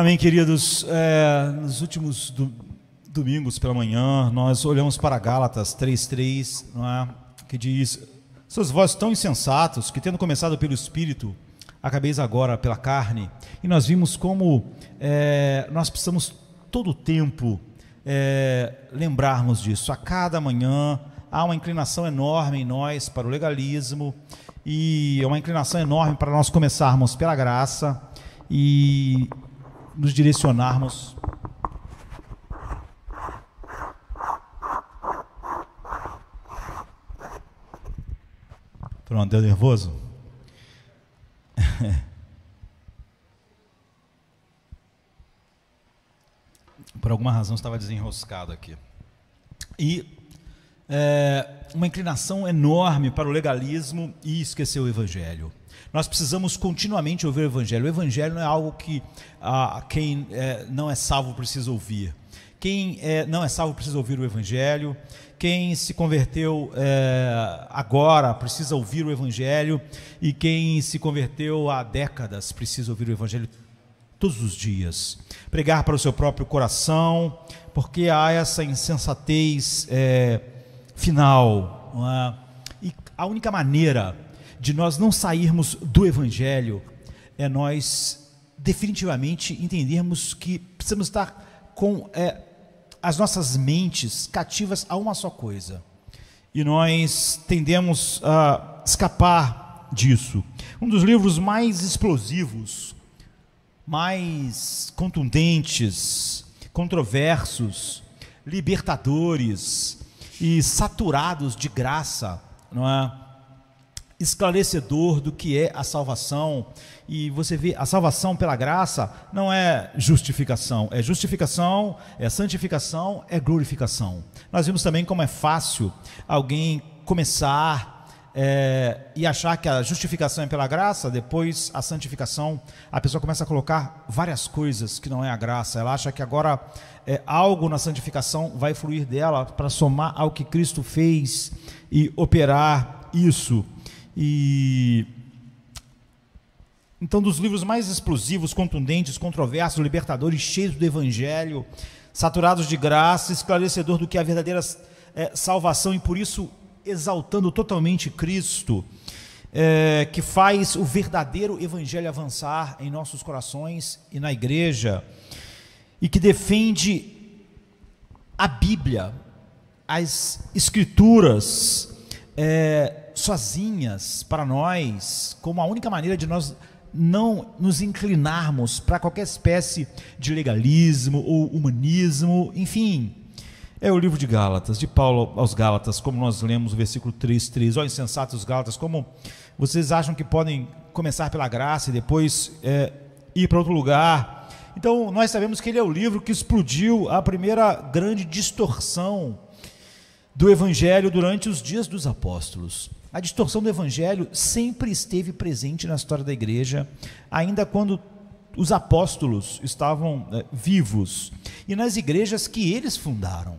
Amém, queridos. É, nos últimos do, domingos pela manhã, nós olhamos para Gálatas 3,3, é? que diz: Seus vós tão insensatos, que tendo começado pelo Espírito, acabeis agora pela carne. E nós vimos como é, nós precisamos todo o tempo é, lembrarmos disso. A cada manhã há uma inclinação enorme em nós para o legalismo e é uma inclinação enorme para nós começarmos pela graça. E nos direcionarmos Pronto, deu nervoso? Por alguma razão estava desenroscado aqui. E é, uma inclinação enorme para o legalismo e esquecer o evangelho. Nós precisamos continuamente ouvir o Evangelho. O Evangelho não é algo que ah, quem eh, não é salvo precisa ouvir. Quem eh, não é salvo precisa ouvir o Evangelho. Quem se converteu eh, agora precisa ouvir o Evangelho. E quem se converteu há décadas precisa ouvir o Evangelho todos os dias. Pregar para o seu próprio coração, porque há essa insensatez final. É? E a única maneira de nós não sairmos do Evangelho é nós definitivamente entendermos que precisamos estar com é, as nossas mentes cativas a uma só coisa. E nós tendemos a escapar disso. Um dos livros mais explosivos, mais contundentes, controversos, libertadores e saturados de graça, não é? esclarecedor do que é a salvação. E você vê, a salvação pela graça não é justificação, é justificação, é santificação, é glorificação. Nós vimos também como é fácil alguém começar é, e achar que a justificação é pela graça, depois a santificação, a pessoa começa a colocar várias coisas que não é a graça. Ela acha que agora é, algo na santificação vai fluir dela para somar ao que Cristo fez e operar isso. E então, dos livros mais explosivos, contundentes, controversos, libertadores, cheios do Evangelho, saturados de graça, esclarecedor do que é a verdadeira é, salvação e por isso exaltando totalmente Cristo, é, que faz o verdadeiro Evangelho avançar em nossos corações e na igreja, e que defende a Bíblia, as Escrituras, é, sozinhas para nós, como a única maneira de nós não nos inclinarmos para qualquer espécie de legalismo ou humanismo, enfim. É o livro de Gálatas, de Paulo aos Gálatas, como nós lemos o versículo 3, 3. Ó insensatos Gálatas, como vocês acham que podem começar pela graça e depois é, ir para outro lugar? Então, nós sabemos que ele é o livro que explodiu a primeira grande distorção do evangelho durante os dias dos apóstolos. A distorção do evangelho sempre esteve presente na história da igreja, ainda quando os apóstolos estavam é, vivos e nas igrejas que eles fundaram.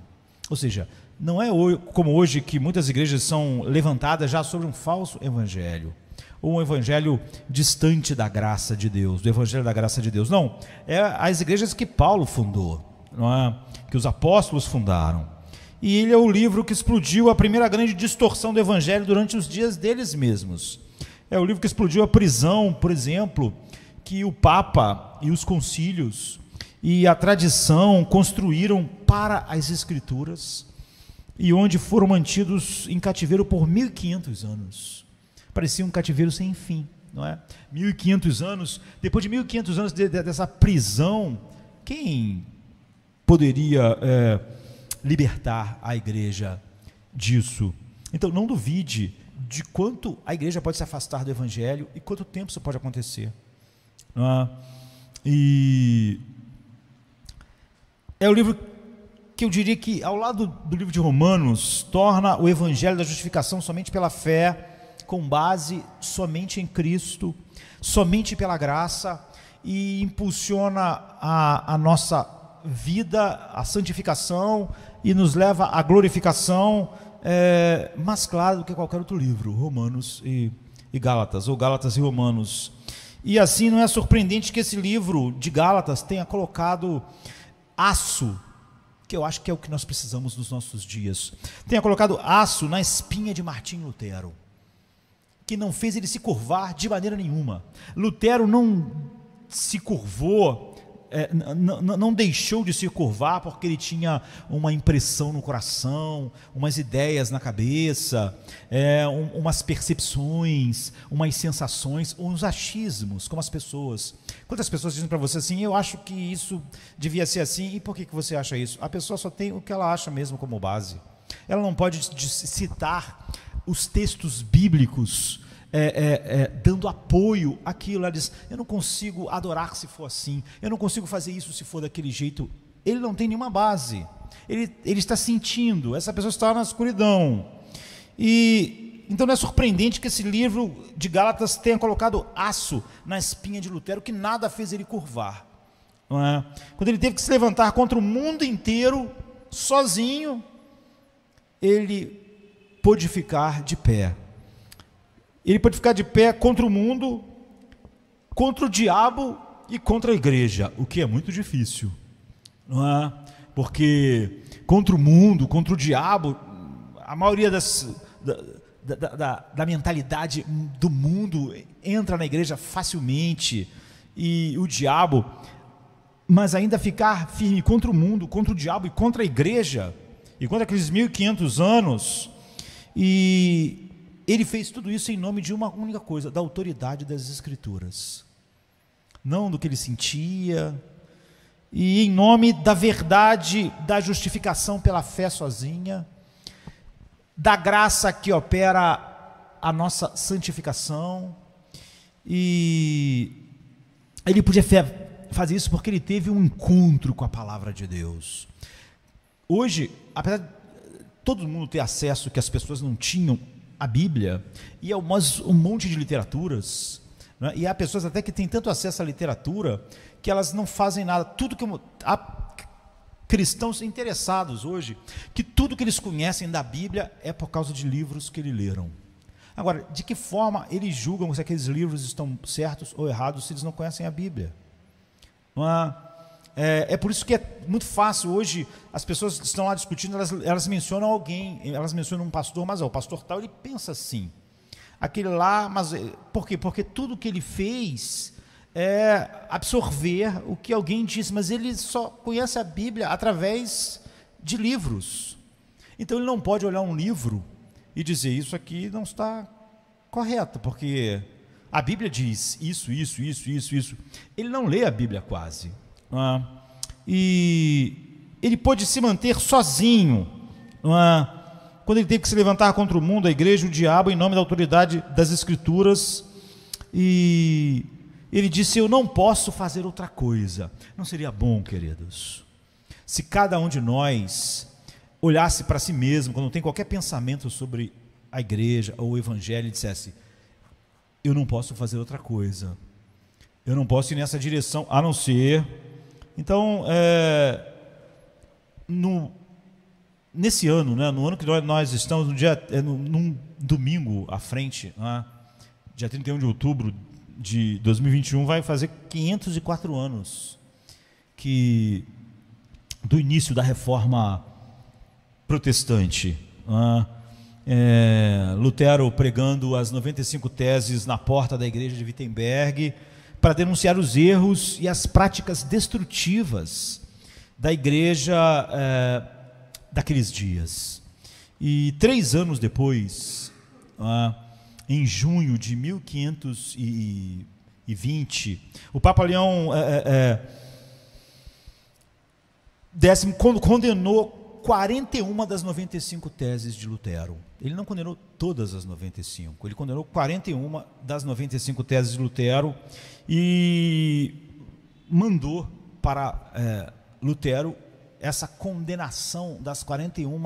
Ou seja, não é como hoje que muitas igrejas são levantadas já sobre um falso evangelho ou um evangelho distante da graça de Deus, do evangelho da graça de Deus. Não, é as igrejas que Paulo fundou, não é? que os apóstolos fundaram e ele é o livro que explodiu a primeira grande distorção do evangelho durante os dias deles mesmos. É o livro que explodiu a prisão, por exemplo, que o Papa e os concílios e a tradição construíram para as Escrituras e onde foram mantidos em cativeiro por 1.500 anos. Parecia um cativeiro sem fim, não é? 1.500 anos, depois de 1.500 anos de, de, dessa prisão, quem poderia. É, libertar a igreja disso. Então não duvide de quanto a igreja pode se afastar do evangelho e quanto tempo isso pode acontecer. É? E é o livro que eu diria que, ao lado do livro de Romanos, torna o evangelho da justificação somente pela fé, com base somente em Cristo, somente pela graça, e impulsiona a, a nossa vida, a santificação e nos leva à glorificação, é, mais claro do que qualquer outro livro, Romanos e, e Gálatas, ou Gálatas e Romanos. E assim não é surpreendente que esse livro de Gálatas tenha colocado aço, que eu acho que é o que nós precisamos nos nossos dias, tenha colocado aço na espinha de Martim Lutero, que não fez ele se curvar de maneira nenhuma. Lutero não se curvou é, não deixou de se curvar porque ele tinha uma impressão no coração, umas ideias na cabeça, é, um, umas percepções, umas sensações, uns achismos, como as pessoas. Quantas pessoas dizem para você assim, eu acho que isso devia ser assim, e por que, que você acha isso? A pessoa só tem o que ela acha mesmo como base. Ela não pode citar os textos bíblicos é, é, é, dando apoio àquilo. Ela diz: Eu não consigo adorar se for assim, eu não consigo fazer isso se for daquele jeito. Ele não tem nenhuma base, ele, ele está sentindo, essa pessoa está na escuridão. E então não é surpreendente que esse livro de Gálatas tenha colocado aço na espinha de Lutero, que nada fez ele curvar. É? Quando ele teve que se levantar contra o mundo inteiro, sozinho, ele pôde ficar de pé. Ele pode ficar de pé contra o mundo, contra o diabo e contra a igreja, o que é muito difícil, não é? Porque contra o mundo, contra o diabo, a maioria das, da, da, da, da mentalidade do mundo entra na igreja facilmente e o diabo, mas ainda ficar firme contra o mundo, contra o diabo e contra a igreja, e contra aqueles 1500 anos, e ele fez tudo isso em nome de uma única coisa, da autoridade das Escrituras. Não do que ele sentia, e em nome da verdade da justificação pela fé sozinha, da graça que opera a nossa santificação. E ele podia fazer isso porque ele teve um encontro com a palavra de Deus. Hoje, apesar de todo mundo ter acesso que as pessoas não tinham a Bíblia e algumas, um monte de literaturas. Né? E há pessoas até que têm tanto acesso à literatura que elas não fazem nada. Tudo que há cristãos interessados hoje que tudo que eles conhecem da Bíblia é por causa de livros que eles leram. Agora, de que forma eles julgam se aqueles livros estão certos ou errados se eles não conhecem a Bíblia? Não há é, é, por isso que é muito fácil hoje as pessoas estão lá discutindo, elas, elas mencionam alguém, elas mencionam um pastor, mas ó, o pastor tal ele pensa assim, aquele lá, mas é, por quê? Porque tudo que ele fez é absorver o que alguém disse, mas ele só conhece a Bíblia através de livros. Então ele não pode olhar um livro e dizer isso aqui não está correto, porque a Bíblia diz isso, isso, isso, isso, isso. Ele não lê a Bíblia quase. É? E ele pôde se manter sozinho. É? Quando ele teve que se levantar contra o mundo, a igreja, o diabo, em nome da autoridade das Escrituras. E ele disse: Eu não posso fazer outra coisa. Não seria bom, queridos, se cada um de nós olhasse para si mesmo, quando tem qualquer pensamento sobre a igreja ou o evangelho, e dissesse: Eu não posso fazer outra coisa. Eu não posso ir nessa direção, a não ser então, é, no, nesse ano, né, no ano que nós estamos, no dia, é, no, num domingo à frente, né, dia 31 de outubro de 2021, vai fazer 504 anos que do início da reforma protestante. Né, é, Lutero pregando as 95 teses na porta da igreja de Wittenberg para denunciar os erros e as práticas destrutivas da igreja é, daqueles dias. E três anos depois, ah, em junho de 1520, o Papa Leão é, é, décimo condenou 41 das 95 teses de Lutero. Ele não condenou todas as 95, ele condenou 41 das 95 teses de Lutero e mandou para é, Lutero essa condenação das 41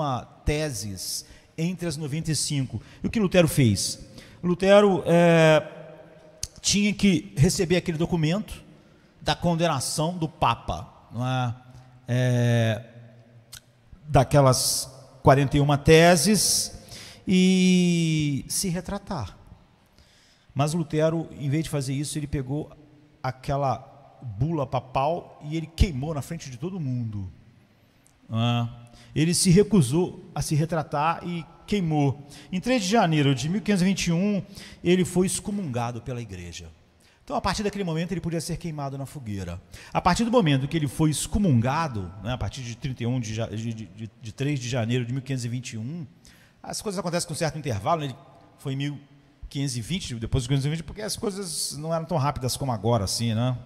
teses entre as 95. E o que Lutero fez? Lutero é, tinha que receber aquele documento da condenação do Papa. Não é? é daquelas 41 teses e se retratar. Mas Lutero, em vez de fazer isso, ele pegou aquela bula papal e ele queimou na frente de todo mundo. ele se recusou a se retratar e queimou. Em 3 de janeiro de 1521, ele foi excomungado pela igreja. Então, a partir daquele momento, ele podia ser queimado na fogueira. A partir do momento que ele foi excomungado, né, a partir de, 31 de, de, de, de 3 de janeiro de 1521, as coisas acontecem com um certo intervalo, né, ele foi em 1520, depois de 1520, porque as coisas não eram tão rápidas como agora, assim, né?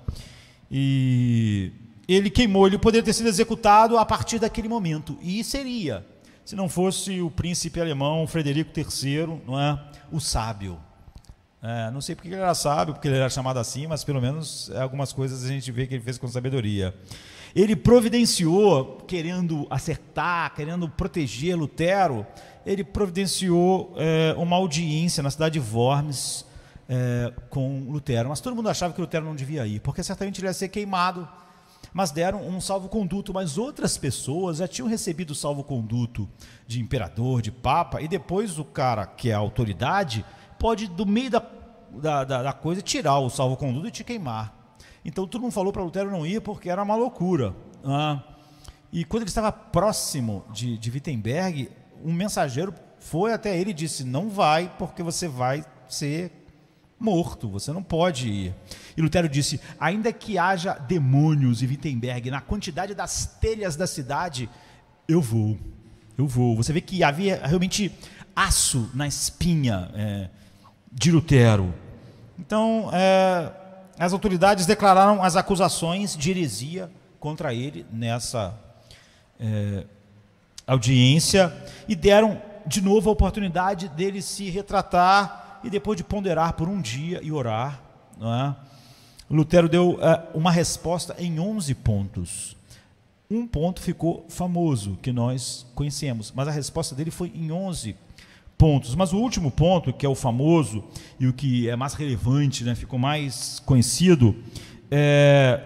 E ele queimou, ele poderia ter sido executado a partir daquele momento, e seria, se não fosse o príncipe alemão Frederico III, não é? O sábio é, não sei porque ele era sábio, porque ele era chamado assim, mas pelo menos é algumas coisas a gente vê que ele fez com sabedoria. Ele providenciou, querendo acertar, querendo proteger Lutero, ele providenciou é, uma audiência na cidade de Worms é, com Lutero. Mas todo mundo achava que Lutero não devia ir, porque certamente ele ia ser queimado. Mas deram um salvo-conduto, mas outras pessoas já tinham recebido o salvo-conduto de imperador, de papa, e depois o cara que é a autoridade pode, do meio da, da, da, da coisa, tirar o salvo-conduto e te queimar. Então, todo mundo falou para Lutero não ir porque era uma loucura. Ah, e quando ele estava próximo de, de Wittenberg, um mensageiro foi até ele e disse: Não vai, porque você vai ser morto, você não pode ir. E Lutero disse: Ainda que haja demônios em Wittenberg, na quantidade das telhas da cidade, eu vou, eu vou. Você vê que havia realmente aço na espinha. É, de Lutero. Então, é, as autoridades declararam as acusações de heresia contra ele nessa é, audiência e deram de novo a oportunidade dele se retratar e depois de ponderar por um dia e orar. É? Lutero deu é, uma resposta em 11 pontos. Um ponto ficou famoso, que nós conhecemos, mas a resposta dele foi em 11 pontos pontos. Mas o último ponto, que é o famoso e o que é mais relevante, né, ficou mais conhecido, é...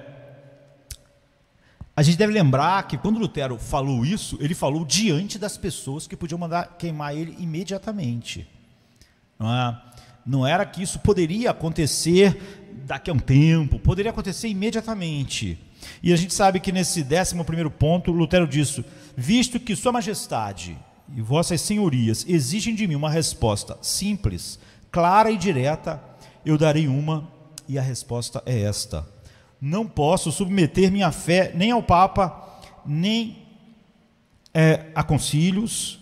a gente deve lembrar que quando Lutero falou isso, ele falou diante das pessoas que podiam mandar queimar ele imediatamente. Não, é? não era que isso poderia acontecer daqui a um tempo, poderia acontecer imediatamente. E a gente sabe que nesse décimo primeiro ponto, Lutero disse: visto que Sua Majestade e vossas senhorias exigem de mim uma resposta simples, clara e direta, eu darei uma e a resposta é esta: não posso submeter minha fé nem ao Papa, nem é, a concílios,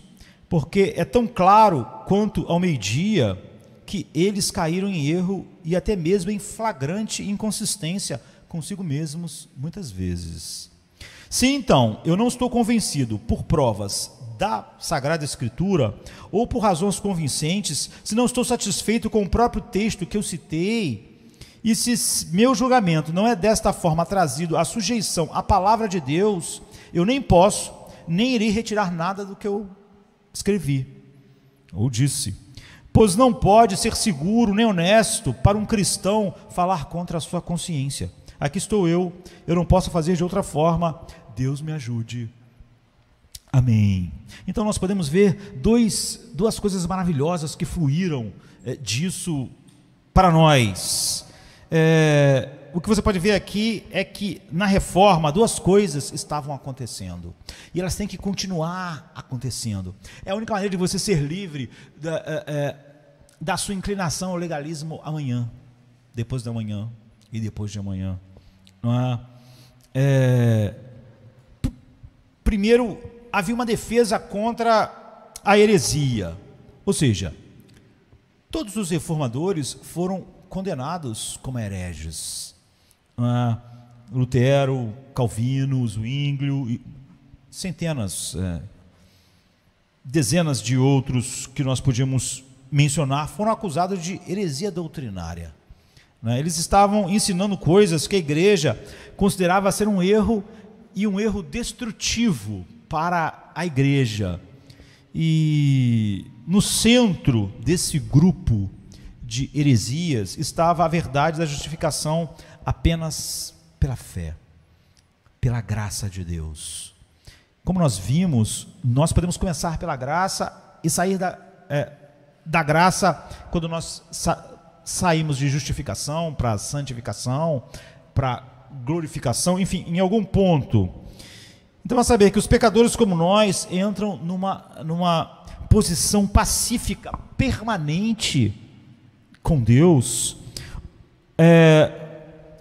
porque é tão claro quanto ao meio-dia que eles caíram em erro e até mesmo em flagrante inconsistência consigo mesmos muitas vezes. Se então eu não estou convencido por provas da Sagrada Escritura, ou por razões convincentes, se não estou satisfeito com o próprio texto que eu citei, e se meu julgamento não é desta forma trazido à sujeição à palavra de Deus, eu nem posso, nem irei retirar nada do que eu escrevi ou disse. Pois não pode ser seguro nem honesto para um cristão falar contra a sua consciência. Aqui estou eu, eu não posso fazer de outra forma. Deus me ajude. Amém. Então nós podemos ver dois, duas coisas maravilhosas que fluíram é, disso para nós. É, o que você pode ver aqui é que na reforma duas coisas estavam acontecendo e elas têm que continuar acontecendo. É a única maneira de você ser livre da, é, da sua inclinação ao legalismo amanhã, depois da manhã e depois de amanhã. Não é? primeiro havia uma defesa contra a heresia. Ou seja, todos os reformadores foram condenados como hereges. Ah, Lutero, Calvino, Zwinglio, centenas, é, dezenas de outros que nós podíamos mencionar foram acusados de heresia doutrinária. Né? Eles estavam ensinando coisas que a igreja considerava ser um erro e um erro destrutivo para a igreja. E no centro desse grupo de heresias estava a verdade da justificação apenas pela fé, pela graça de Deus. Como nós vimos, nós podemos começar pela graça e sair da, é, da graça quando nós sa saímos de justificação para santificação, para glorificação, enfim, em algum ponto então, a saber que os pecadores como nós entram numa, numa posição pacífica, permanente com Deus, é,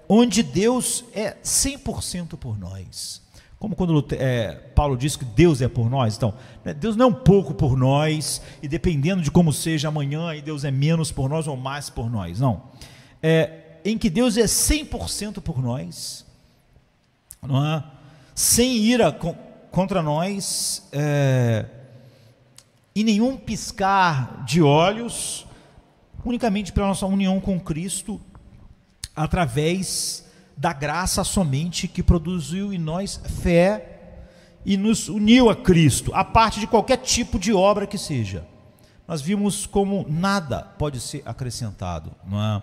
onde Deus é 100% por nós. Como quando é, Paulo diz que Deus é por nós, então, né, Deus não é um pouco por nós, e dependendo de como seja amanhã, e Deus é menos por nós ou mais por nós, não. É, em que Deus é 100% por nós, não é? sem ira contra nós, é, e nenhum piscar de olhos, unicamente pela nossa união com Cristo, através da graça somente que produziu em nós fé e nos uniu a Cristo, a parte de qualquer tipo de obra que seja. Nós vimos como nada pode ser acrescentado, não é?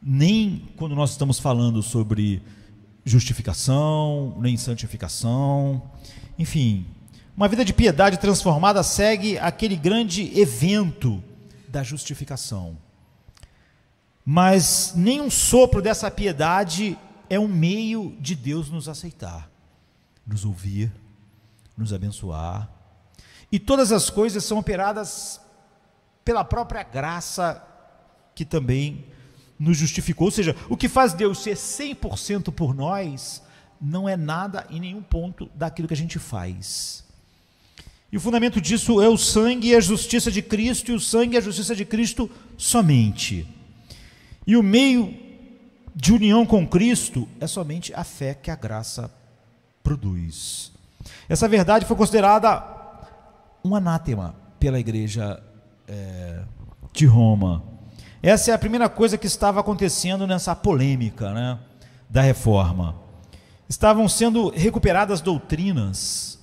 nem quando nós estamos falando sobre justificação, nem santificação. Enfim, uma vida de piedade transformada segue aquele grande evento da justificação. Mas nenhum sopro dessa piedade é um meio de Deus nos aceitar, nos ouvir, nos abençoar. E todas as coisas são operadas pela própria graça que também nos justificou. Ou seja, o que faz Deus ser 100% por nós não é nada em nenhum ponto daquilo que a gente faz. E o fundamento disso é o sangue e a justiça de Cristo, e o sangue e a justiça de Cristo somente. E o meio de união com Cristo é somente a fé que a graça produz. Essa verdade foi considerada um anátema pela igreja é, de Roma. Essa é a primeira coisa que estava acontecendo nessa polêmica né, da reforma. Estavam sendo recuperadas doutrinas,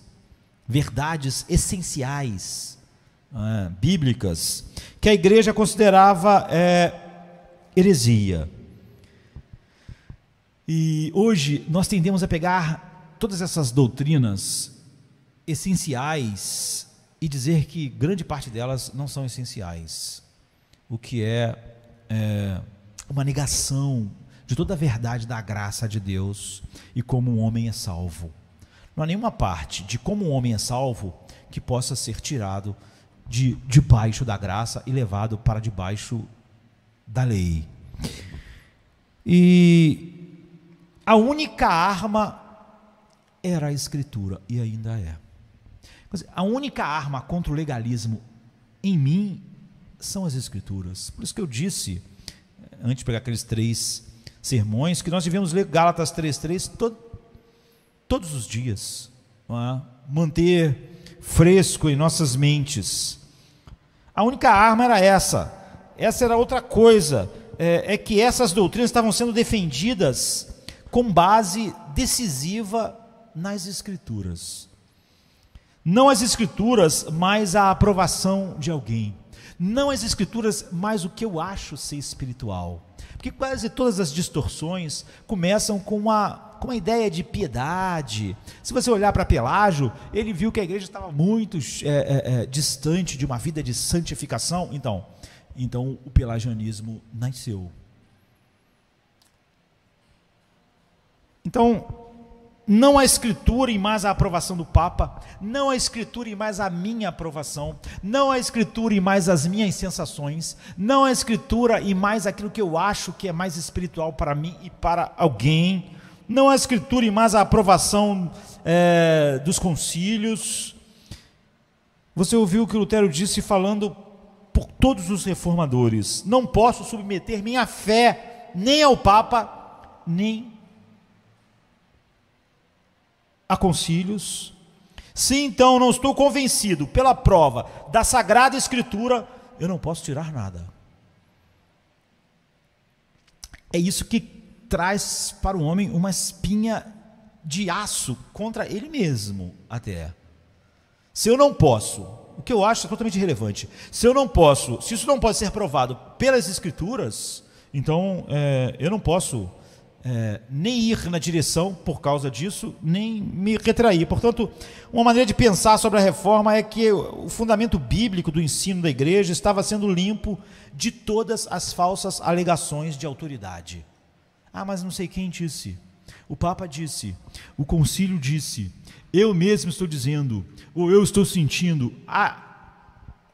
verdades essenciais, né, bíblicas, que a igreja considerava é, heresia. E hoje nós tendemos a pegar todas essas doutrinas essenciais e dizer que grande parte delas não são essenciais o que é, é uma negação de toda a verdade da graça de Deus e como um homem é salvo. Não há nenhuma parte de como um homem é salvo que possa ser tirado de debaixo da graça e levado para debaixo da lei. E a única arma era a escritura e ainda é. A única arma contra o legalismo em mim são as Escrituras. Por isso que eu disse, eh, antes de pegar aqueles três sermões, que nós devemos ler Gálatas 3,3 todos os dias, é? manter fresco em nossas mentes. A única arma era essa, essa era outra coisa, é, é que essas doutrinas estavam sendo defendidas com base decisiva nas Escrituras. Não as Escrituras, mas a aprovação de alguém não as escrituras, mas o que eu acho ser espiritual. Porque quase todas as distorções começam com uma, com uma ideia de piedade. Se você olhar para Pelágio, ele viu que a igreja estava muito é, é, é distante de uma vida de santificação. Então, então o pelagianismo nasceu. Então, não a Escritura e mais a aprovação do Papa, não a Escritura e mais a minha aprovação, não a Escritura e mais as minhas sensações, não a Escritura e mais aquilo que eu acho que é mais espiritual para mim e para alguém, não a Escritura e mais a aprovação é, dos concílios. Você ouviu o que Lutero disse falando por todos os reformadores: não posso submeter minha fé nem ao Papa, nem a concílios? Se então não estou convencido pela prova da Sagrada Escritura, eu não posso tirar nada. É isso que traz para o homem uma espinha de aço contra ele mesmo, até. Se eu não posso, o que eu acho é totalmente relevante, se eu não posso, se isso não pode ser provado pelas Escrituras, então é, eu não posso é, nem ir na direção por causa disso, nem me retrair. Portanto, uma maneira de pensar sobre a reforma é que o fundamento bíblico do ensino da igreja estava sendo limpo de todas as falsas alegações de autoridade. Ah, mas não sei quem disse. O Papa disse, o concílio disse, eu mesmo estou dizendo, ou eu estou sentindo. Ah,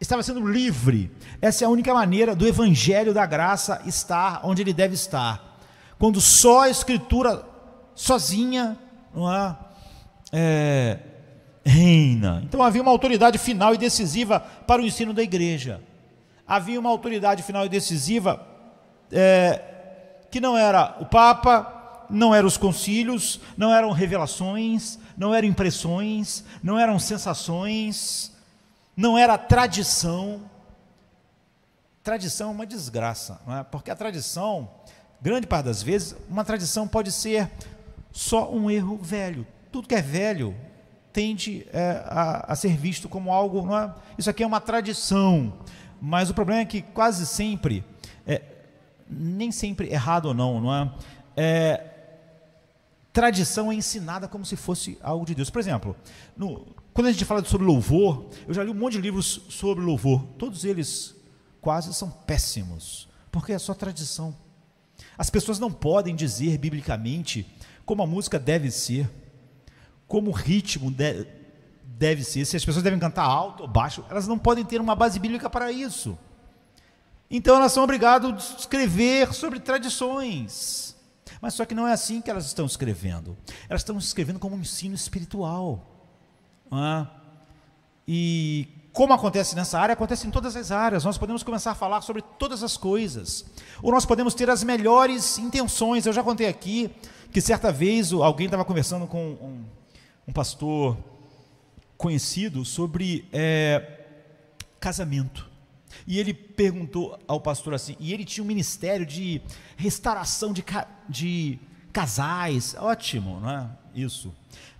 estava sendo livre. Essa é a única maneira do evangelho da graça estar onde ele deve estar quando só a Escritura sozinha não é, é, reina. Então havia uma autoridade final e decisiva para o ensino da igreja. Havia uma autoridade final e decisiva é, que não era o Papa, não eram os concílios, não eram revelações, não eram impressões, não eram sensações, não era tradição. Tradição é uma desgraça, não é? porque a tradição grande parte das vezes, uma tradição pode ser só um erro velho. Tudo que é velho tende é, a, a, ser visto como algo. É, isso aqui é uma tradição. Mas o problema é que quase sempre, é, nem sempre errado ou não, não é? é? Tradição é ensinada como se fosse algo de Deus. Por exemplo, no, quando a gente fala sobre louvor, eu já li um monte de livros sobre louvor. Todos eles quase são péssimos, porque é só tradição as pessoas não podem dizer biblicamente como a música deve ser, como o ritmo de, deve ser, se as pessoas devem cantar alto ou baixo, elas não podem ter uma base bíblica para isso. Então elas são obrigadas a escrever sobre tradições. Mas só que não é assim que elas estão escrevendo. Elas estão escrevendo como um ensino espiritual. Ah, e como acontece nessa área, acontece em todas as áreas. Nós podemos começar a falar sobre todas as coisas. Ou nós podemos ter as melhores intenções. Eu já contei aqui que certa vez alguém estava conversando com um, um, pastor conhecido sobre é, casamento. E ele perguntou ao pastor assim, e ele tinha um ministério de restauração de, de casais. Ótimo, não é? Isso.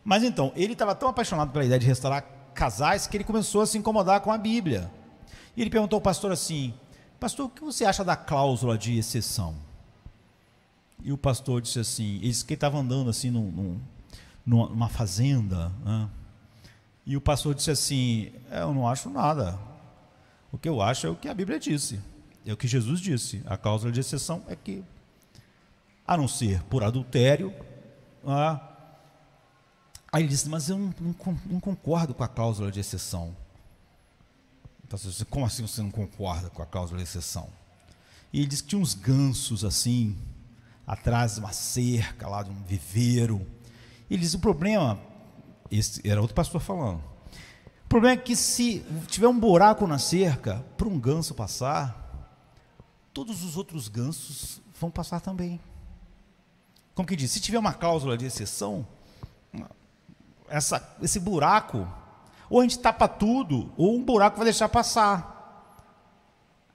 Mas então, ele estava tão apaixonado pela ideia de restaurar casais que ele começou a se incomodar com a Bíblia. E ele perguntou ao pastor assim: Pastor, o que você acha da cláusula de exceção? E o pastor disse assim: Ele disse que estava andando assim num, num, numa fazenda. Né? E o pastor disse assim: é, Eu não acho nada. O que eu acho é o que a Bíblia disse, é o que Jesus disse. A cláusula de exceção é que, a não ser por adultério, ah, Aí ele disse, mas eu não, não, concordo com a cláusula de exceção. Então, como assim você não concorda com a cláusula de exceção? E ele disse que tinha uns gansos assim, atrás de uma cerca lá, de um viveiro. E ele disse, o problema, esse era outro pastor falando, o problema é que se tiver um buraco na cerca, para um ganso passar, todos os outros gansos vão passar também. Como que diz? Se tiver uma cláusula de exceção, essa, esse buraco, ou a gente tapa tudo, ou um buraco vai deixar passar.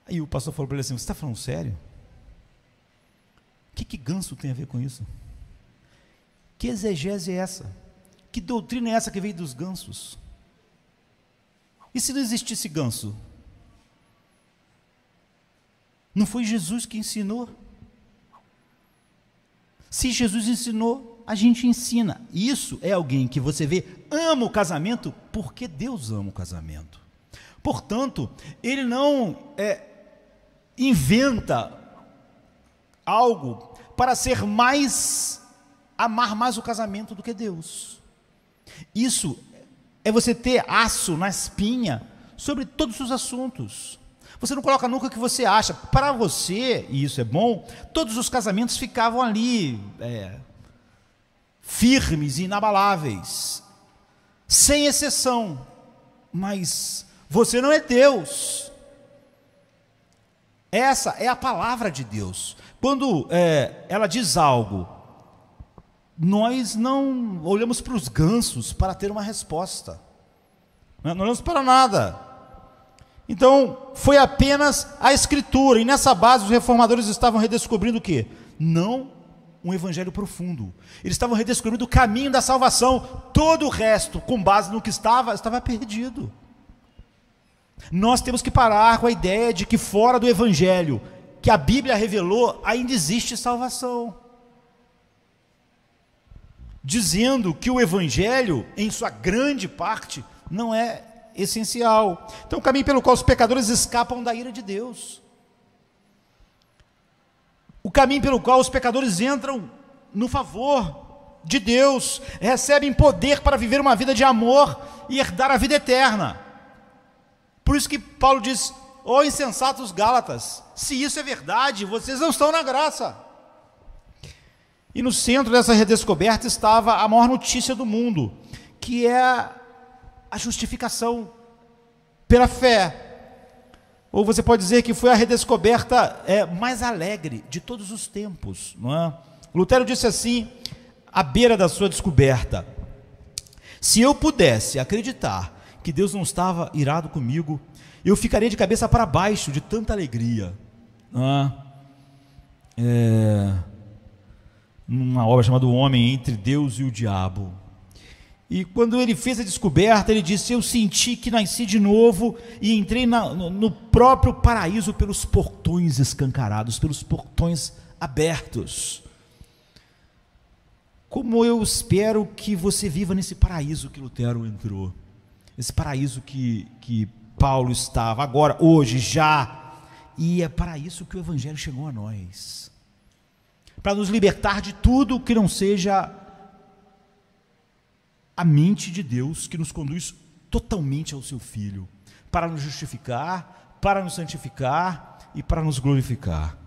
Aí o pastor falou para ele assim: Você está falando sério? O que, que ganso tem a ver com isso? Que exegese é essa? Que doutrina é essa que veio dos gansos? E se não existisse ganso? Não foi Jesus que ensinou? Se Jesus ensinou, a gente ensina. Isso é alguém que você vê ama o casamento porque Deus ama o casamento. Portanto, ele não é, inventa algo para ser mais amar mais o casamento do que Deus. Isso é você ter aço na espinha sobre todos os assuntos. Você não coloca nunca o que você acha. Para você, e isso é bom, todos os casamentos ficavam ali, é, firmes e inabaláveis, sem exceção. Mas você não é Deus. Essa é a palavra de Deus. Quando é, ela diz algo, nós não olhamos para os gansos para ter uma resposta. Né? Não olhamos para nada. Então, foi apenas a escritura, e nessa base os reformadores estavam redescobrindo o que? Não um evangelho profundo. Eles estavam redescobrindo o caminho da salvação. Todo o resto, com base no que estava, estava perdido. Nós temos que parar com a ideia de que fora do evangelho que a Bíblia revelou, ainda existe salvação. Dizendo que o evangelho, em sua grande parte, não é essencial. Então, o caminho pelo qual os pecadores escapam da ira de Deus o caminho pelo qual os pecadores entram no favor de Deus, recebem poder para viver uma vida de amor e herdar a vida eterna. Por isso que Paulo diz: Ó oh, insensatos Gálatas, se isso é verdade, vocês não estão na graça. E no centro dessa redescoberta estava a maior notícia do mundo, que é a justificação pela fé ou você pode dizer que foi a redescoberta é, mais alegre de todos os tempos. Não é? Lutero disse assim, à beira da sua descoberta: Se eu pudesse acreditar que Deus não estava irado comigo, eu ficaria de cabeça para baixo de tanta alegria. Ah, é, numa obra chamada O Homem entre Deus e o Diabo. E quando ele fez a descoberta, ele disse: Eu senti que nasci de novo e entrei na, no próprio paraíso pelos portões escancarados, pelos portões abertos. Como eu espero que você viva nesse paraíso que Lutero entrou, nesse paraíso que, que Paulo estava, agora, hoje, já. E é para isso que o Evangelho chegou a nós para nos libertar de tudo que não seja a mente de Deus que nos conduz totalmente ao seu Filho, para nos justificar, para nos santificar e para nos glorificar.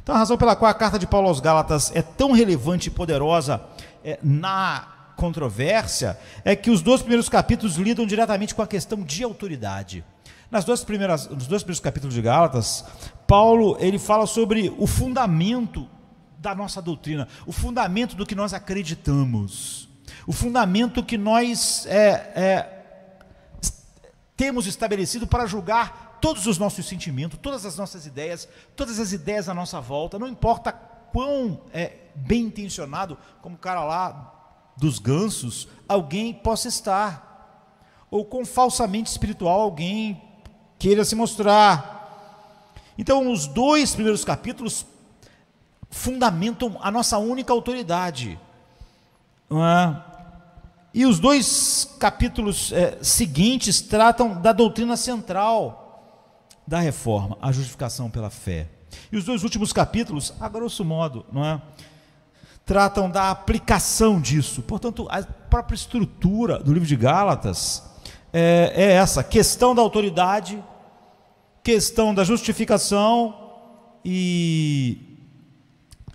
Então, a razão pela qual a carta de Paulo aos Gálatas é tão relevante e poderosa é, na controvérsia é que os dois primeiros capítulos lidam diretamente com a questão de autoridade. Nas duas primeiras, nos dois primeiros capítulos de Gálatas, Paulo ele fala sobre o fundamento da nossa doutrina, o fundamento do que nós acreditamos. O fundamento que nós é, é, temos estabelecido para julgar todos os nossos sentimentos, todas as nossas ideias, todas as ideias à nossa volta, não importa quão é, bem intencionado, como o cara lá dos gansos, alguém possa estar, ou quão falsamente espiritual alguém queira se mostrar. Então, os dois primeiros capítulos fundamentam a nossa única autoridade. É? e os dois capítulos é, seguintes tratam da doutrina central da reforma, a justificação pela fé. E os dois últimos capítulos, a grosso modo, não é? tratam da aplicação disso. Portanto, a própria estrutura do livro de Gálatas é, é essa: questão da autoridade, questão da justificação, e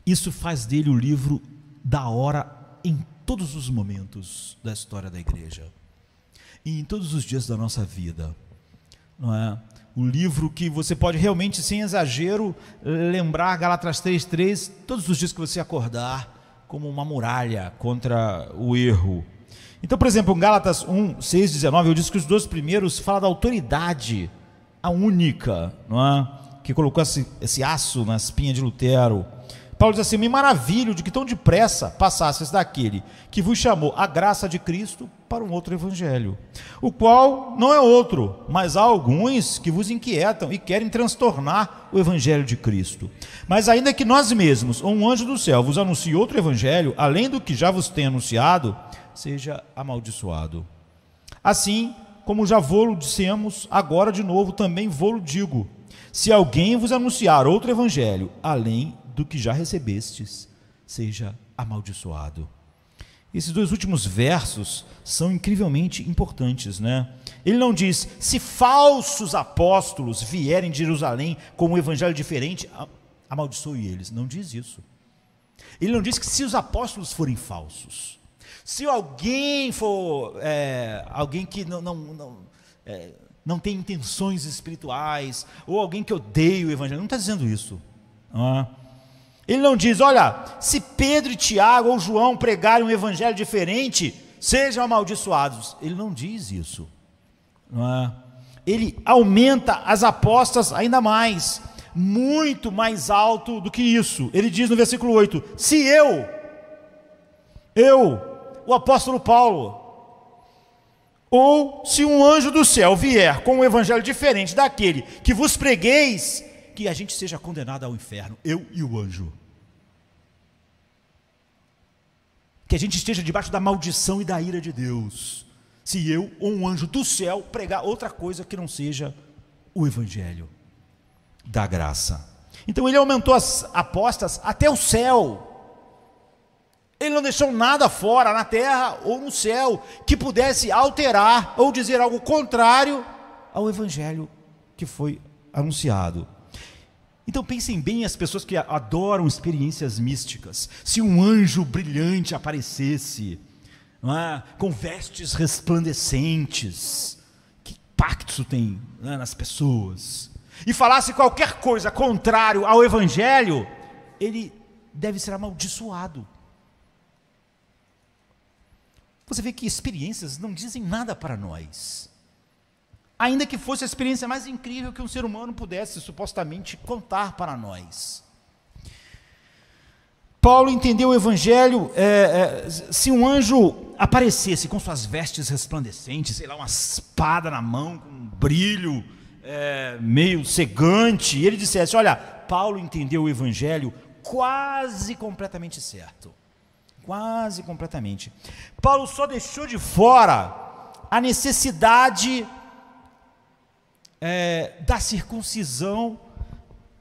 isso faz dele o livro da hora em todos os momentos da história da igreja e em todos os dias da nossa vida. Não é? O livro que você pode realmente, sem exagero, lembrar Galatas 3:3 todos os dias que você acordar como uma muralha contra o erro. Então, por exemplo, em Gálatas 1, 6, 19, eu disse que os dois primeiros falam da autoridade, a única, não é? que colocou esse, esse aço na espinha de Lutero. Paulo diz assim: Me maravilho de que tão depressa passasses daquele que vos chamou a graça de Cristo para um outro evangelho, o qual não é outro, mas há alguns que vos inquietam e querem transtornar o evangelho de Cristo. Mas ainda que nós mesmos ou um anjo do céu vos anuncie outro evangelho, além do que já vos tem anunciado, seja amaldiçoado. Assim, como já vou-lo dissemos, agora de novo também vou-lo digo. Se alguém vos anunciar outro evangelho, além do que já recebestes seja amaldiçoado. Esses dois últimos versos são incrivelmente importantes, né? Ele não diz: se falsos apóstolos vierem de Jerusalém com um evangelho diferente, amaldiçoe eles. Não diz isso. Ele não diz que se os apóstolos forem falsos, se alguém for é, alguém que não, não, não, é, não tem intenções espirituais, ou alguém que odeia o evangelho, não está dizendo isso. Não é? Ele não diz, olha, se Pedro, Tiago ou João pregarem um evangelho diferente, sejam amaldiçoados. Ele não diz isso. Não é? Ele aumenta as apostas ainda mais, muito mais alto do que isso. Ele diz no versículo 8: Se eu, eu, o apóstolo Paulo, ou se um anjo do céu vier com um evangelho diferente daquele que vos pregueis, que a gente seja condenado ao inferno, eu e o anjo. Que a gente esteja debaixo da maldição e da ira de Deus, se eu ou um anjo do céu pregar outra coisa que não seja o evangelho da graça. Então ele aumentou as apostas até o céu. Ele não deixou nada fora, na terra ou no céu, que pudesse alterar ou dizer algo contrário ao evangelho que foi anunciado. Então pensem bem as pessoas que adoram experiências místicas. Se um anjo brilhante aparecesse, é? com vestes resplandecentes, que impacto isso tem é? nas pessoas? E falasse qualquer coisa contrário ao Evangelho, ele deve ser amaldiçoado. Você vê que experiências não dizem nada para nós ainda que fosse a experiência mais incrível que um ser humano pudesse supostamente contar para nós. Paulo entendeu o evangelho, é, é, se um anjo aparecesse com suas vestes resplandecentes, sei lá, uma espada na mão, com um brilho é, meio cegante, e ele dissesse: Olha, Paulo entendeu o evangelho quase completamente certo. Quase completamente. Paulo só deixou de fora a necessidade é, da circuncisão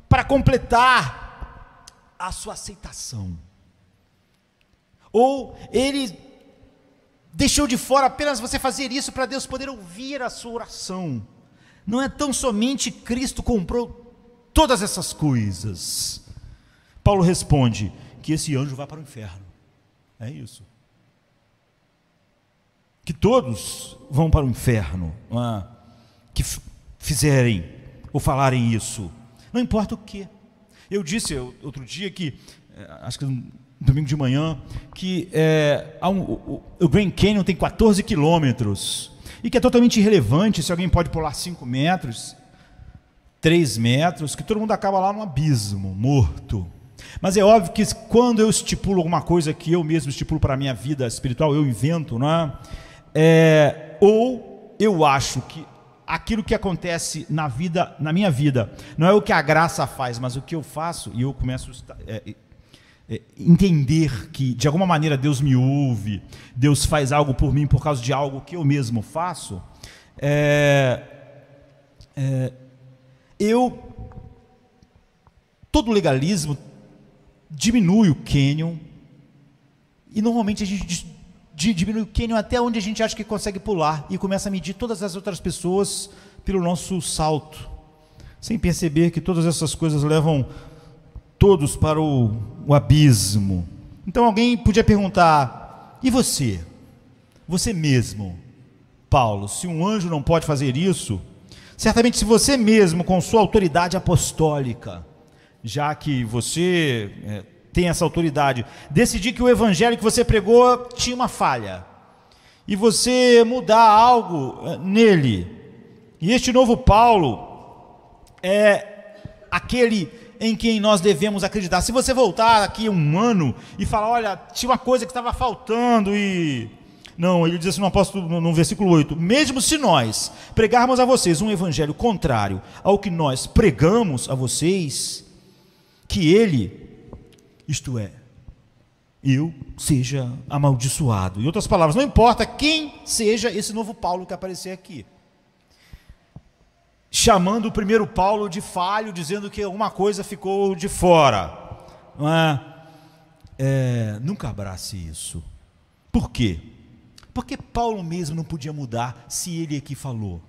para completar a sua aceitação. Ou ele deixou de fora apenas você fazer isso para Deus poder ouvir a sua oração. Não é tão somente Cristo comprou todas essas coisas. Paulo responde que esse anjo vá para o inferno. É isso. Que todos vão para o inferno. ah Que fizerem ou falarem isso. Não importa o que. Eu disse outro dia que, eh, acho que domingo de manhã, que é, um, o, Grand Canyon tem 14 quilômetros e que é totalmente irrelevante se alguém pode pular 5 metros, 3 metros, que todo mundo acaba lá no abismo, morto. Mas é óbvio que quando eu estipulo alguma coisa que eu mesmo estipulo para a minha vida espiritual, eu invento, não é? é ou eu acho que aquilo que acontece na vida, na minha vida. Não é o que a graça faz, mas o que eu faço e eu começo a é, é, é, entender que de alguma maneira Deus me ouve, Deus faz algo por mim por causa de algo que eu mesmo faço. É, é eu todo legalismo diminui o Kenyon e normalmente a gente de diminuir o cânion até onde a gente acha que consegue pular e começa a medir todas as outras pessoas pelo nosso salto, sem perceber que todas essas coisas levam todos para o, o abismo. Então alguém podia perguntar: e você? Você mesmo, Paulo, se um anjo não pode fazer isso, certamente se você mesmo, com sua autoridade apostólica, já que você é, tem essa autoridade, decidir que o evangelho que você pregou tinha uma falha e você mudar algo eh, nele. E este novo Paulo é aquele em quem nós devemos acreditar. Se você voltar aqui um ano e falar, olha, tinha uma coisa que estava faltando e. Não, ele diz assim no apóstolo, no versículo 8: Mesmo se nós pregarmos a vocês um evangelho contrário ao que nós pregamos a vocês, que ele, isto é, eu seja amaldiçoado. Em outras palavras, não importa quem seja esse novo Paulo que aparecer aqui. Chamando o primeiro Paulo de falho, dizendo que alguma coisa ficou de fora. Ah, é, nunca abrace isso. Por quê? Porque Paulo mesmo não podia mudar se ele aqui falou.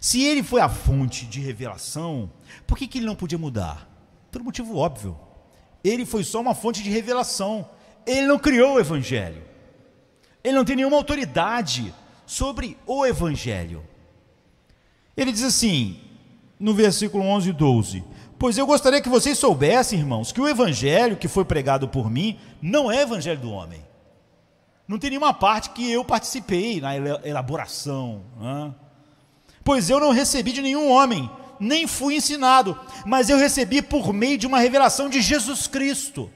Se ele foi a fonte de revelação, por que, que ele não podia mudar? Por um motivo óbvio. Ele foi só uma fonte de revelação. Ele não criou o Evangelho. Ele não tem nenhuma autoridade sobre o Evangelho. Ele diz assim, no versículo 11 e 12: Pois eu gostaria que vocês soubessem, irmãos, que o Evangelho que foi pregado por mim não é Evangelho do homem. Não tem nenhuma parte que eu participei na elaboração. Né? Pois eu não recebi de nenhum homem, nem fui ensinado, mas eu recebi por meio de uma revelação de Jesus Cristo.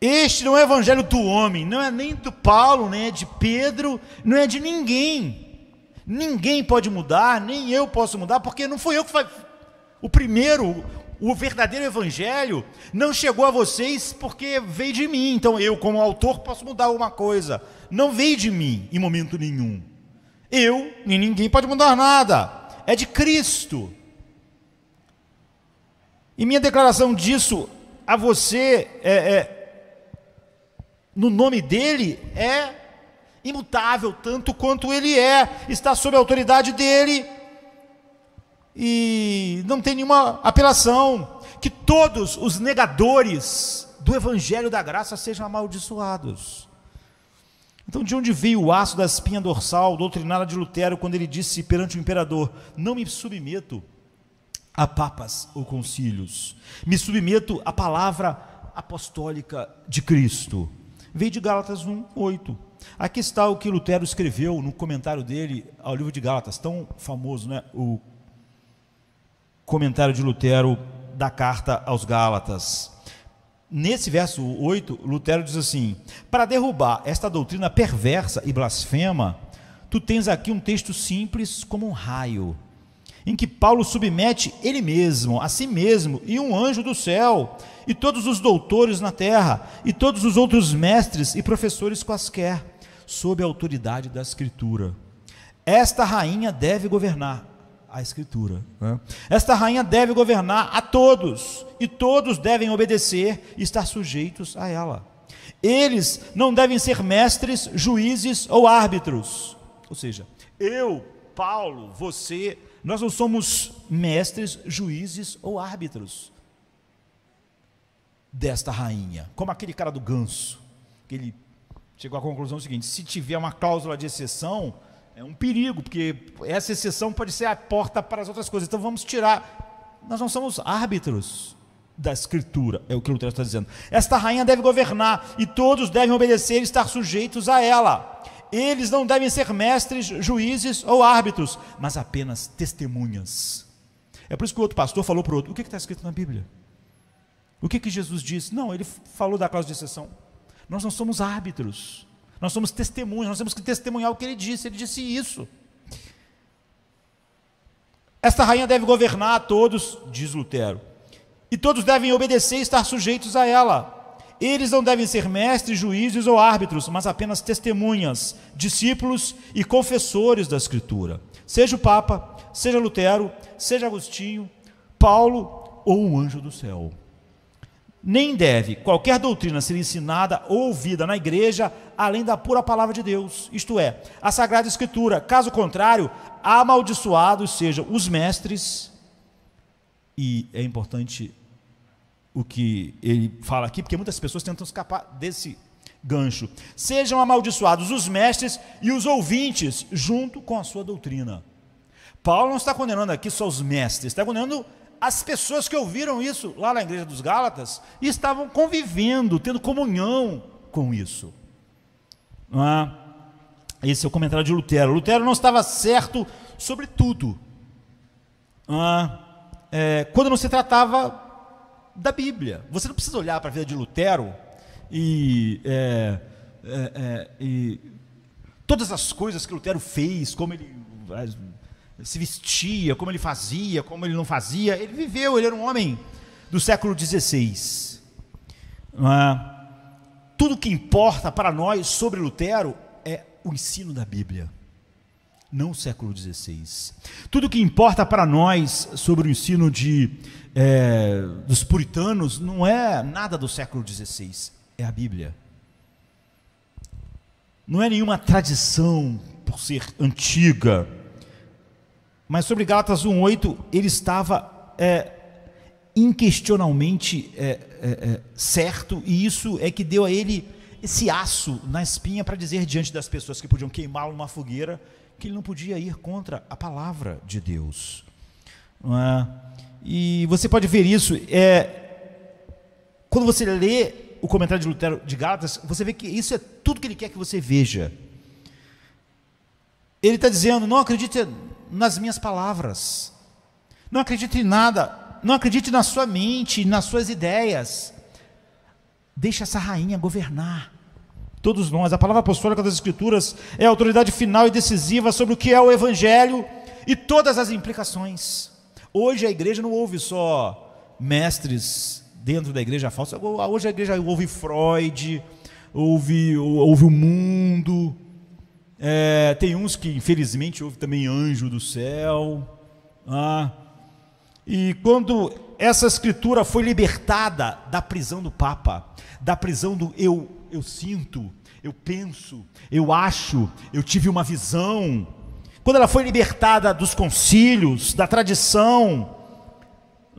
Este não é o evangelho do homem, não é nem do Paulo, nem é de Pedro, não é de ninguém. Ninguém pode mudar, nem eu posso mudar, porque não fui eu que foi O primeiro, o verdadeiro evangelho, não chegou a vocês porque veio de mim. Então eu, como autor, posso mudar alguma coisa. Não veio de mim em momento nenhum. Eu e ninguém pode mudar nada. É de Cristo. E minha declaração disso a você, é, é, no nome dele, é imutável, tanto quanto ele é, está sob a autoridade dele e não tem nenhuma apelação. Que todos os negadores do evangelho da graça sejam amaldiçoados. Então, de onde veio o aço da espinha dorsal doutrinada de Lutero quando ele disse perante o imperador: Não me submeto a papas ou concílios, me submeto à palavra apostólica de Cristo? Veio de Gálatas 1, 8. Aqui está o que Lutero escreveu no comentário dele ao livro de Gálatas, tão famoso, né? O comentário de Lutero da carta aos Gálatas. Nesse verso 8, Lutero diz assim: Para derrubar esta doutrina perversa e blasfema, tu tens aqui um texto simples como um raio, em que Paulo submete ele mesmo, a si mesmo, e um anjo do céu, e todos os doutores na terra, e todos os outros mestres e professores quaisquer, sob a autoridade da Escritura. Esta rainha deve governar a Escritura. Né? Esta rainha deve governar a todos, e todos devem obedecer e estar sujeitos a ela. Eles não devem ser mestres, juízes ou árbitros. Ou seja, eu, Paulo, você, nós não somos mestres, juízes ou árbitros desta rainha. Como aquele cara do ganso, que ele chegou à conclusão seguinte: se tiver uma cláusula de exceção, é um perigo, porque essa exceção pode ser a porta para as outras coisas. Então vamos tirar. Nós não somos árbitros da Escritura, é o que Lutero está dizendo. Esta rainha deve governar e todos devem obedecer e estar sujeitos a ela. Eles não devem ser mestres, juízes ou árbitros, mas apenas testemunhas. É por isso que o outro pastor falou para o outro: o que está escrito na Bíblia? O que, que Jesus disse? Não, ele falou da causa de exceção. Nós não somos árbitros. Nós somos testemunhas, nós temos que testemunhar o que ele disse, ele disse isso. Esta rainha deve governar a todos, diz Lutero, e todos devem obedecer e estar sujeitos a ela. Eles não devem ser mestres, juízes ou árbitros, mas apenas testemunhas, discípulos e confessores da Escritura. Seja o Papa, seja Lutero, seja Agostinho, Paulo ou um anjo do céu nem deve qualquer doutrina ser ensinada ou ouvida na igreja além da pura palavra de Deus, isto é, a Sagrada Escritura. Caso contrário, amaldiçoados sejam os mestres, e é importante o que ele fala aqui, porque muitas pessoas tentam escapar desse gancho. Sejam amaldiçoados os mestres e os ouvintes, junto com a sua doutrina. Paulo não está condenando aqui só os mestres, está condenando as pessoas que ouviram isso lá na igreja dos Gálatas estavam convivendo, tendo comunhão com isso. Ah, esse é o comentário de Lutero. Lutero não estava certo sobre tudo. Ah, é, quando não se tratava da Bíblia. Você não precisa olhar para a vida de Lutero e, é, é, é e todas as coisas que Lutero fez, como ele se vestia, como ele fazia, como ele não fazia. Ele viveu, ele era um homem do século XVI. É? tudo que importa para nós sobre Lutero é o ensino da Bíblia, não o século XVI. Tudo que importa para nós sobre o ensino de, é, dos puritanos não é nada do século XVI, é a Bíblia. Não é nenhuma tradição por ser antiga, mas sobre Gálatas 1,8, ele estava é, inquestionalmente é, é, é, certo, e isso é que deu a ele esse aço na espinha para dizer diante das pessoas que podiam queimá-lo numa fogueira que ele não podia ir contra a palavra de Deus. É? E você pode ver isso. É, quando você lê o comentário de Lutero de Gálatas, você vê que isso é tudo que ele quer que você veja. Ele está dizendo: não acredite nas minhas palavras, não acredite em nada, não acredite na sua mente, nas suas ideias. Deixa essa rainha governar. Todos nós, a palavra apostólica das Escrituras é a autoridade final e decisiva sobre o que é o Evangelho e todas as implicações. Hoje a igreja não ouve só mestres dentro da igreja falsa, hoje a igreja ouve Freud, ouve, ouve o mundo, é, tem uns que, infelizmente, houve também anjo do céu. Ah. E quando essa escritura foi libertada da prisão do Papa, da prisão do eu, eu sinto, eu penso, eu acho, eu tive uma visão. Quando ela foi libertada dos concílios, da tradição,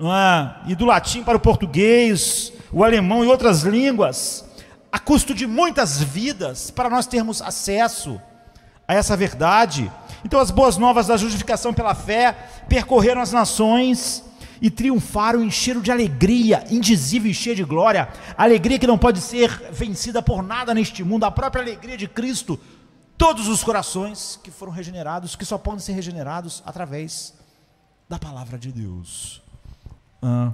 ah, e do latim para o português, o alemão e outras línguas, a custo de muitas vidas, para nós termos acesso a essa verdade. Então, as boas novas da justificação pela fé percorreram as nações e triunfaram, cheiro de alegria, indizível e cheia de glória, alegria que não pode ser vencida por nada neste mundo, a própria alegria de Cristo. Todos os corações que foram regenerados, que só podem ser regenerados através da palavra de Deus. Ah.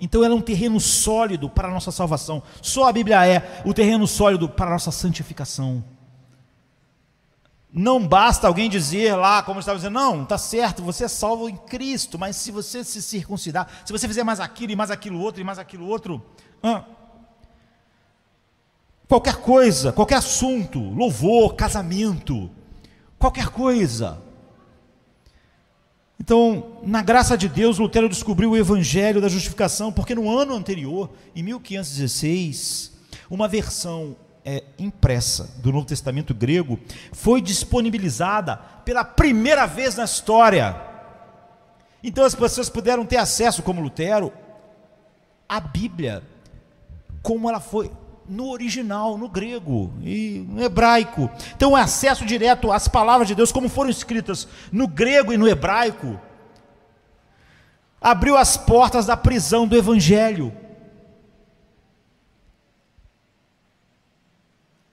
Então ela é um terreno sólido para a nossa salvação. Só a Bíblia é o terreno sólido para a nossa santificação. Não basta alguém dizer lá, como estava dizendo, não, está certo, você é salvo em Cristo, mas se você se circuncidar, se você fizer mais aquilo e mais aquilo outro e mais aquilo outro, ah, qualquer coisa, qualquer assunto, louvor, casamento, qualquer coisa. Então, na graça de Deus, Lutero descobriu o evangelho da justificação, porque no ano anterior, em 1516, uma versão é, impressa do Novo Testamento grego foi disponibilizada pela primeira vez na história. Então as pessoas puderam ter acesso, como Lutero, à Bíblia, como ela foi no original, no grego e no hebraico. Então, acesso direto às palavras de Deus, como foram escritas no grego e no hebraico, abriu as portas da prisão do evangelho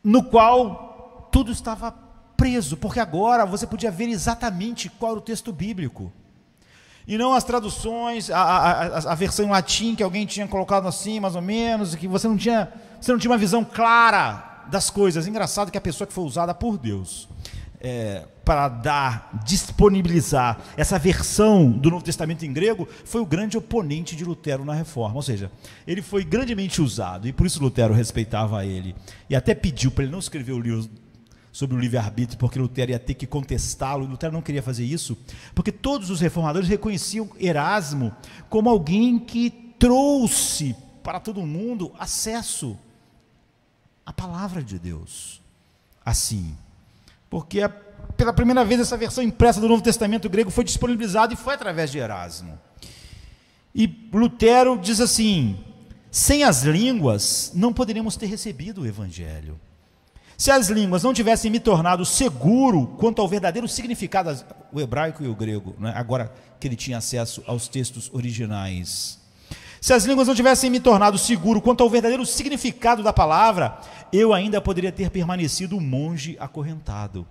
no qual tudo estava preso, porque agora você podia ver exatamente qual era o texto bíblico. E não as traduções, a, a, a, versão em latim que alguém tinha colocado assim, mais ou menos, que você não tinha, você não tinha uma visão clara das coisas. Engraçado que a pessoa que foi usada por Deus é, para dar, disponibilizar essa versão do Novo Testamento em grego, foi o grande oponente de Lutero na reforma. Ou seja, ele foi grandemente usado e por isso Lutero respeitava ele. E até pediu para ele não escrever o livro sobre o livre-arbítrio, porque Lutero ia ter que contestá-lo, e Lutero não queria fazer isso, porque todos os reformadores reconheciam Erasmo como alguém que trouxe para todo mundo acesso à palavra de Deus. Assim, porque a, é pela primeira vez essa versão impressa do Novo Testamento grego foi disponibilizada e foi através de Erasmo. E Lutero diz assim: sem as línguas não poderíamos ter recebido o Evangelho. Se as línguas não tivessem me tornado seguro quanto ao verdadeiro significado, o hebraico e o grego, né? agora que ele tinha acesso aos textos originais, se as línguas não tivessem me tornado seguro quanto ao verdadeiro significado da palavra, eu ainda poderia ter permanecido monge acorrentado,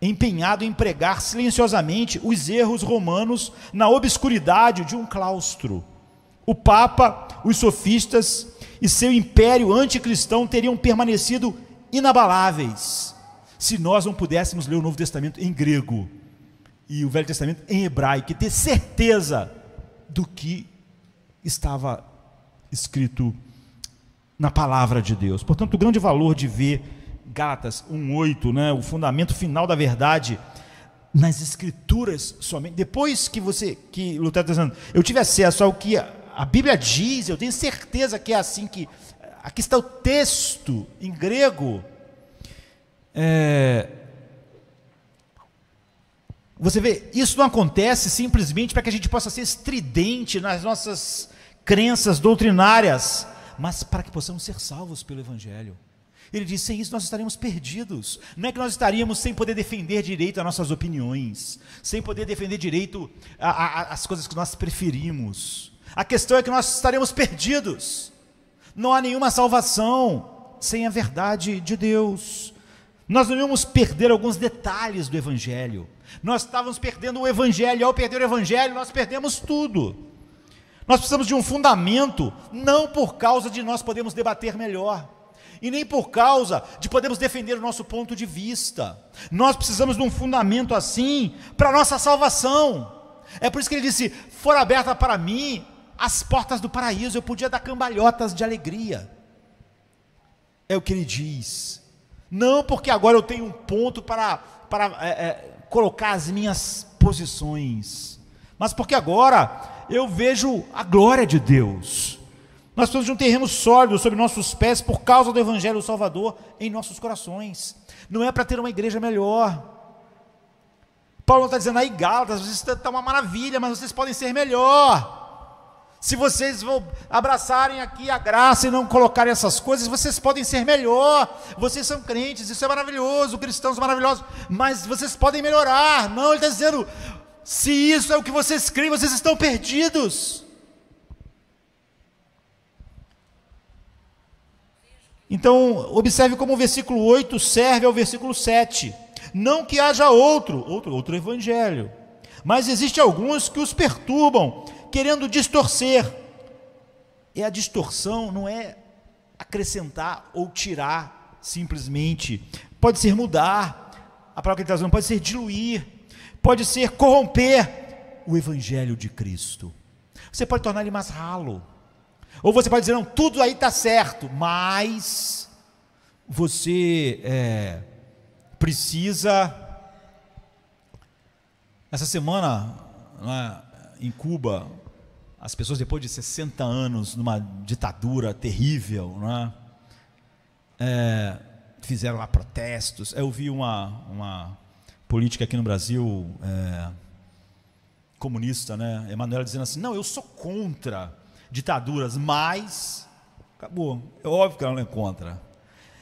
empenhado em pregar silenciosamente os erros romanos na obscuridade de um claustro. O Papa, os sofistas e seu império anticristão teriam permanecido inabaláveis se nós não pudéssemos ler o Novo Testamento em grego e o Velho Testamento em hebraico e ter certeza do que estava escrito na palavra de Deus. Portanto, o grande valor de ver Gatas 1:8, né, o fundamento final da verdade nas escrituras somente. Depois que você que Lutero está dizendo, eu tive acesso ao que a Bíblia diz, eu tenho certeza que é assim que aqui está o texto em grego. É, você vê, isso não acontece simplesmente para que a gente possa ser estridente nas nossas crenças doutrinárias, mas para que possamos ser salvos pelo Evangelho. Ele diz: sem isso nós estaremos perdidos. Não é que nós estaríamos sem poder defender direito as nossas opiniões, sem poder defender direito a, a, a, as coisas que nós preferimos. A questão é que nós estaremos perdidos. Não há nenhuma salvação sem a verdade de Deus. Nós não íamos perder alguns detalhes do Evangelho. Nós estávamos perdendo o Evangelho. Ao perder o Evangelho, nós perdemos tudo. Nós precisamos de um fundamento, não por causa de nós podemos debater melhor, e nem por causa de podemos defender o nosso ponto de vista. Nós precisamos de um fundamento assim para a nossa salvação. É por isso que ele disse: "Foram aberta para mim as portas do paraíso, eu podia dar cambalhotas de alegria. É o que ele diz. Não porque agora eu tenho um ponto para, para é, é, colocar as minhas posições, mas porque agora eu vejo a glória de Deus. Nós precisamos de um terreno sólido sobre nossos pés por causa do Evangelho do Salvador em nossos corações. Não é para ter uma igreja melhor. Paulo está dizendo aí, Gálatas, vocês está tá uma maravilha, mas vocês podem ser melhor. Se vocês abraçarem aqui a graça e não colocarem essas coisas, vocês podem ser melhor. Vocês são crentes, isso é maravilhoso, cristãos maravilhosos, mas vocês podem melhorar. Não, ele está dizendo, se isso é o que vocês creem, vocês estão perdidos. Então, observe como o versículo 8 serve ao versículo 7. Não que haja outro, outro, outro evangelho, mas existem alguns que os perturbam, querendo distorcer. E a distorção não é acrescentar ou tirar simplesmente, pode ser mudar. A palavra que pode ser diluir, pode ser corromper o evangelho de Cristo. Você pode tornar ele mais ralo. Ou você pode dizer, não, tudo aí está certo, mas você é, precisa. Essa semana, lá em Cuba, as pessoas, depois de 60 anos, numa ditadura terrível, né, é, fizeram lá protestos. Eu vi uma, uma política aqui no Brasil é, comunista, né? Emanuel dizendo assim: não, eu sou contra ditaduras, mas. Acabou. É óbvio que ela não é contra.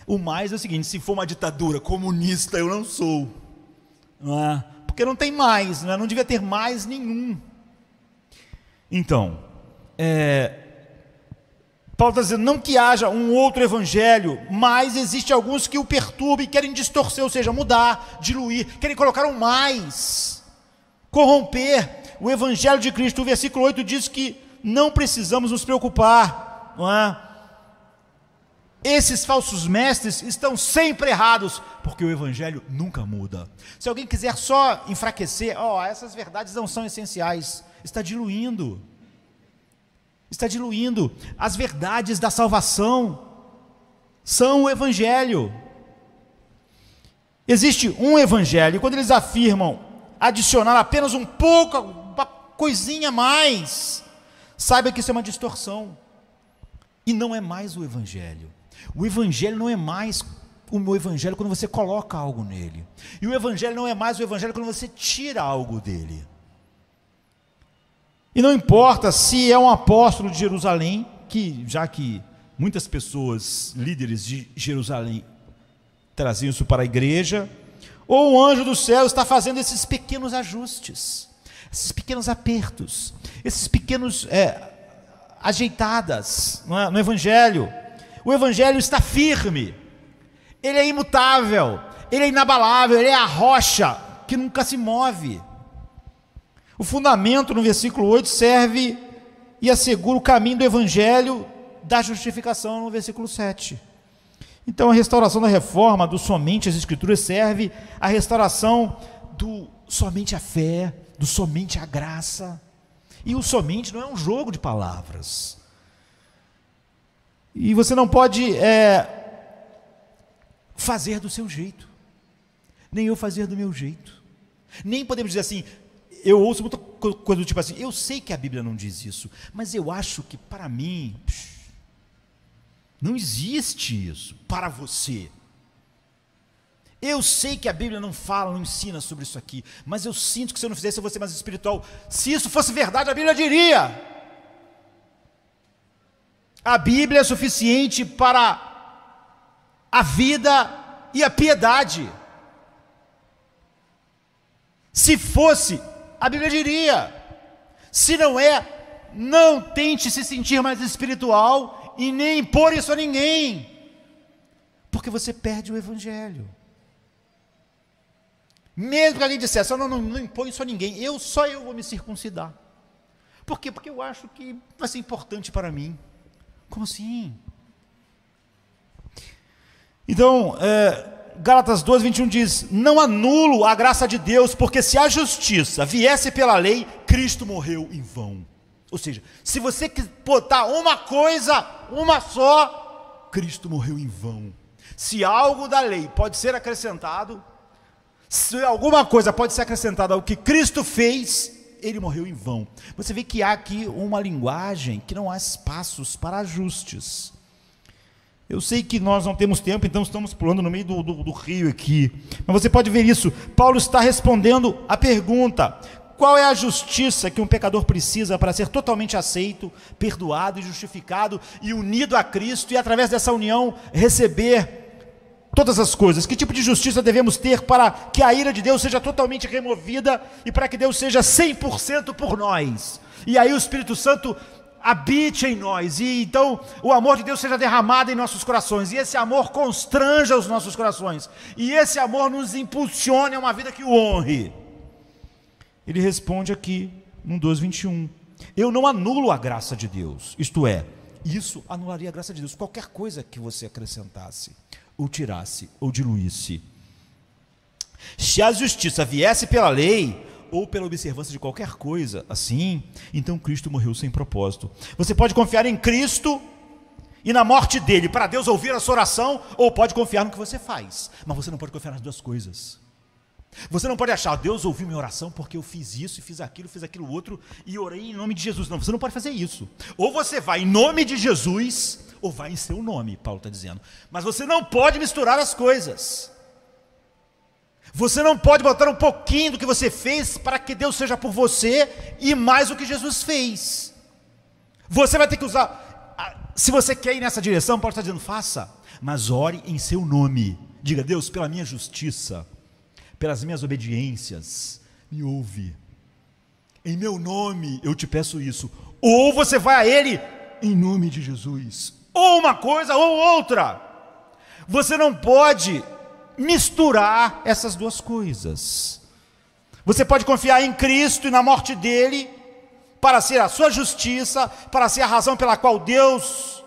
O mais é o seguinte: se for uma ditadura comunista, eu não sou. Não é? Porque não tem mais, não, é? não devia ter mais nenhum. Então, é, Paulo está dizendo, não que haja um outro evangelho, mas existe alguns que o perturbem, querem distorcer, ou seja, mudar, diluir, querem colocar um mais, corromper o evangelho de Cristo. O versículo 8 diz que não precisamos nos preocupar, não é? Esses falsos mestres estão sempre errados, porque o evangelho nunca muda. Se alguém quiser só enfraquecer, ó, oh, essas verdades não são essenciais, está diluindo está diluindo as verdades da salvação, são o Evangelho. Existe um Evangelho, quando eles afirmam adicionar apenas um pouco, uma coisinha a mais, saiba que isso é uma distorção. E não é mais o Evangelho. O Evangelho não é mais o meu Evangelho quando você coloca algo nele. E o Evangelho não é mais o Evangelho quando você tira algo dele. E não importa se é um apóstolo de Jerusalém, que já que muitas pessoas, líderes de Jerusalém, traziam isso para a igreja, ou o anjo do céu está fazendo esses pequenos ajustes, esses pequenos apertos, esses pequenos é, ajeitadas é? no evangelho. O evangelho está firme, ele é imutável, ele é inabalável, ele é a rocha que nunca se move. O fundamento no versículo 8 serve e assegura o caminho do evangelho da justificação no versículo 7. Então, a restauração da reforma do somente as escrituras serve à restauração do somente a fé, do somente a graça. E o somente não é um jogo de palavras. E você não pode é, fazer do seu jeito, nem eu fazer do meu jeito. Nem podemos dizer assim, eu ouço muita coisa do tipo assim, eu sei que a Bíblia não diz isso, mas eu acho que para mim não existe isso para você. Eu sei que a Bíblia não fala, não ensina sobre isso aqui, mas eu sinto que se eu não fizesse eu vou ser mais espiritual. Se isso fosse verdade, a Bíblia diria. A Bíblia é suficiente para a vida e a piedade. Se fosse a Bíblia diria. Se não é, não tente se sentir mais espiritual e nem impor isso a ninguém, porque você perde o Evangelho. Mesmo que alguém dissesse, não, não, não impõe isso a ninguém, eu só eu vou me circuncidar. Por quê? Porque eu acho que vai ser importante para mim. Como assim? Então, é, Gálatas 2, 21 diz: Não anulo a graça de Deus, porque se a justiça viesse pela lei, Cristo morreu em vão. Ou seja, se você botar uma coisa, uma só, Cristo morreu em vão. Se algo da lei pode ser acrescentado, se alguma coisa pode ser acrescentada ao que Cristo fez, ele morreu em vão. Você vê que há aqui uma linguagem que não há espaços para ajustes. Eu sei que nós não temos tempo, então estamos pulando no meio do, do, do rio aqui. Mas você pode ver isso. Paulo está respondendo a pergunta: qual é a justiça que um pecador precisa para ser totalmente aceito, perdoado e justificado e unido a Cristo e através dessa união receber todas as coisas. Que tipo de justiça devemos ter para que a ira de Deus seja totalmente removida e para que Deus seja 100% por nós? E aí o Espírito Santo habite em nós e então o amor de Deus seja derramado em nossos corações e esse amor constranja os nossos corações e esse amor nos impulsione a uma vida que o honre. Ele responde aqui no 2:21. Eu não anulo a graça de Deus. Isto é, isso anularia a graça de Deus, qualquer coisa que você acrescentasse, ou tirasse, ou diluísse. Se a justiça viesse pela lei, ou pela observância de qualquer coisa assim, então Cristo morreu sem propósito. Você pode confiar em Cristo e na morte dele para Deus ouvir a sua oração, ou pode confiar no que você faz, mas você não pode confiar nas duas coisas. Você não pode achar, Deus ouviu minha oração porque eu fiz isso, fiz aquilo, fiz aquilo outro e orei em nome de Jesus. Não, você não pode fazer isso. Ou você vai em nome de Jesus, ou vai em seu nome, Paulo está dizendo. Mas você não pode misturar as coisas. Você não pode botar um pouquinho do que você fez para que Deus seja por você e mais o que Jesus fez. Você vai ter que usar. Ah, se você quer ir nessa direção, pode estar dizendo, faça, mas ore em seu nome. Diga, Deus, pela minha justiça, pelas minhas obediências, me ouve. Em meu nome eu te peço isso. Ou você vai a Ele em nome de Jesus. Ou uma coisa ou outra. Você não pode misturar essas duas coisas. Você pode confiar em Cristo e na morte dele, para ser a sua justiça, para ser a razão pela qual Deus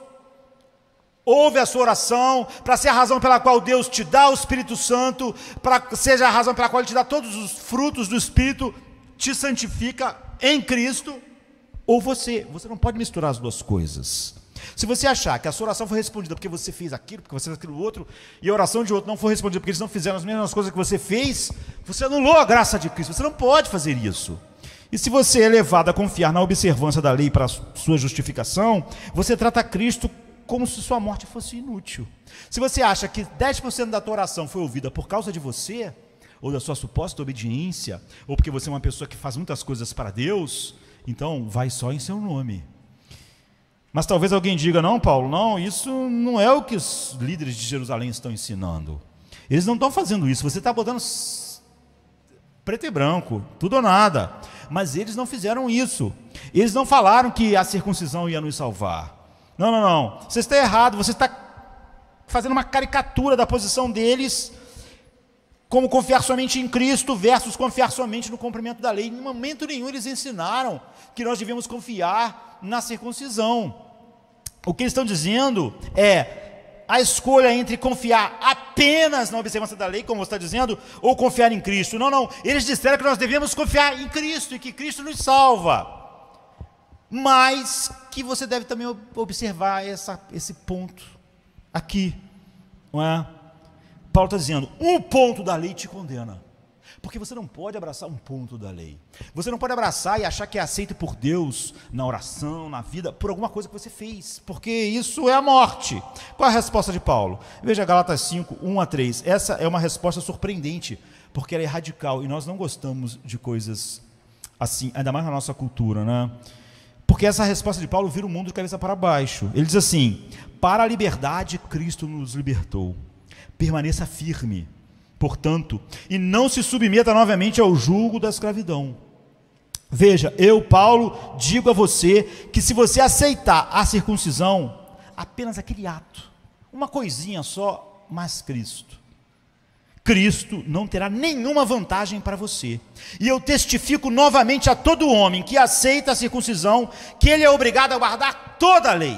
ouve a sua oração, para ser a razão pela qual Deus te dá o Espírito Santo, para seja a razão pela qual Ele te dá todos os frutos do Espírito, te santifica em Cristo, ou você. Você não pode misturar as duas coisas. Se você achar que a sua oração foi respondida porque você fez aquilo, porque você fez aquilo outro, e a oração de outro não foi respondida porque eles não fizeram as mesmas coisas que você fez, você anulou a graça de Cristo. Você não pode fazer isso. E se você é levado a confiar na observância da lei para sua justificação, você trata Cristo como se sua morte fosse inútil. Se você acha que 10% da tua oração foi ouvida por causa de você, ou da sua suposta obediência, ou porque você é uma pessoa que faz muitas coisas para Deus, então vai só em seu nome. Mas talvez alguém diga: não, Paulo, não, isso não é o que os líderes de Jerusalém estão ensinando. Eles não estão fazendo isso, você está botando preto e branco, tudo ou nada. Mas eles não fizeram isso. Eles não falaram que a circuncisão ia nos salvar. Não, não, não. Você está errado, você está fazendo uma caricatura da posição deles, como confiar somente em Cristo versus confiar somente no cumprimento da lei. Em momento nenhum eles ensinaram que nós devemos confiar na circuncisão. O que eles estão dizendo é a escolha entre confiar apenas na observância da lei, como você está dizendo, ou confiar em Cristo. Não, não. Eles disseram que nós devemos confiar em Cristo e que Cristo nos salva. Mas que você deve também observar essa, esse ponto aqui. Não é? Paulo está dizendo: um ponto da lei te condena. Porque você não pode abraçar um ponto da lei. Você não pode abraçar e achar que é aceito por Deus na oração, na vida, por alguma coisa que você fez. Porque isso é a morte. Qual é a resposta de Paulo? Veja Galatas 5, 1 a 3. Essa é uma resposta surpreendente, porque ela é radical e nós não gostamos de coisas assim, ainda mais na nossa cultura, né? Porque essa resposta de Paulo vira o mundo de cabeça para baixo. Ele diz assim: Para a liberdade Cristo nos libertou. Permaneça firme portanto, e não se submeta novamente ao julgo da escravidão. Veja, eu, Paulo, digo a você que se você aceitar a circuncisão, apenas aquele ato, uma coisinha só, mas Cristo. Cristo não terá nenhuma vantagem para você. E eu testifico novamente a todo homem que aceita a circuncisão que ele é obrigado a guardar toda a lei.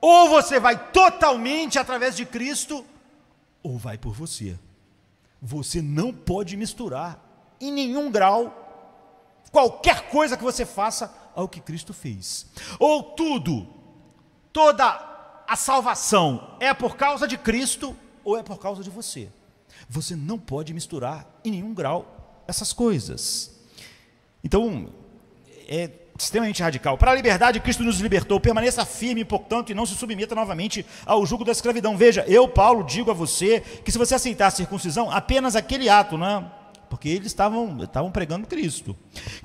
Ou você vai totalmente através de Cristo, ou vai por você. Você não pode misturar, em nenhum grau, qualquer coisa que você faça ao que Cristo fez. Ou tudo, toda a salvação é por causa de Cristo ou é por causa de você. Você não pode misturar em nenhum grau essas coisas. Então, é extremamente radical. Para a liberdade, Cristo nos libertou. Permaneça firme, portanto, e não se submeta novamente ao jugo da escravidão. Veja, eu, Paulo, digo a você que se você aceitar a circuncisão, apenas aquele ato, né? Porque eles estavam, estavam pregando Cristo.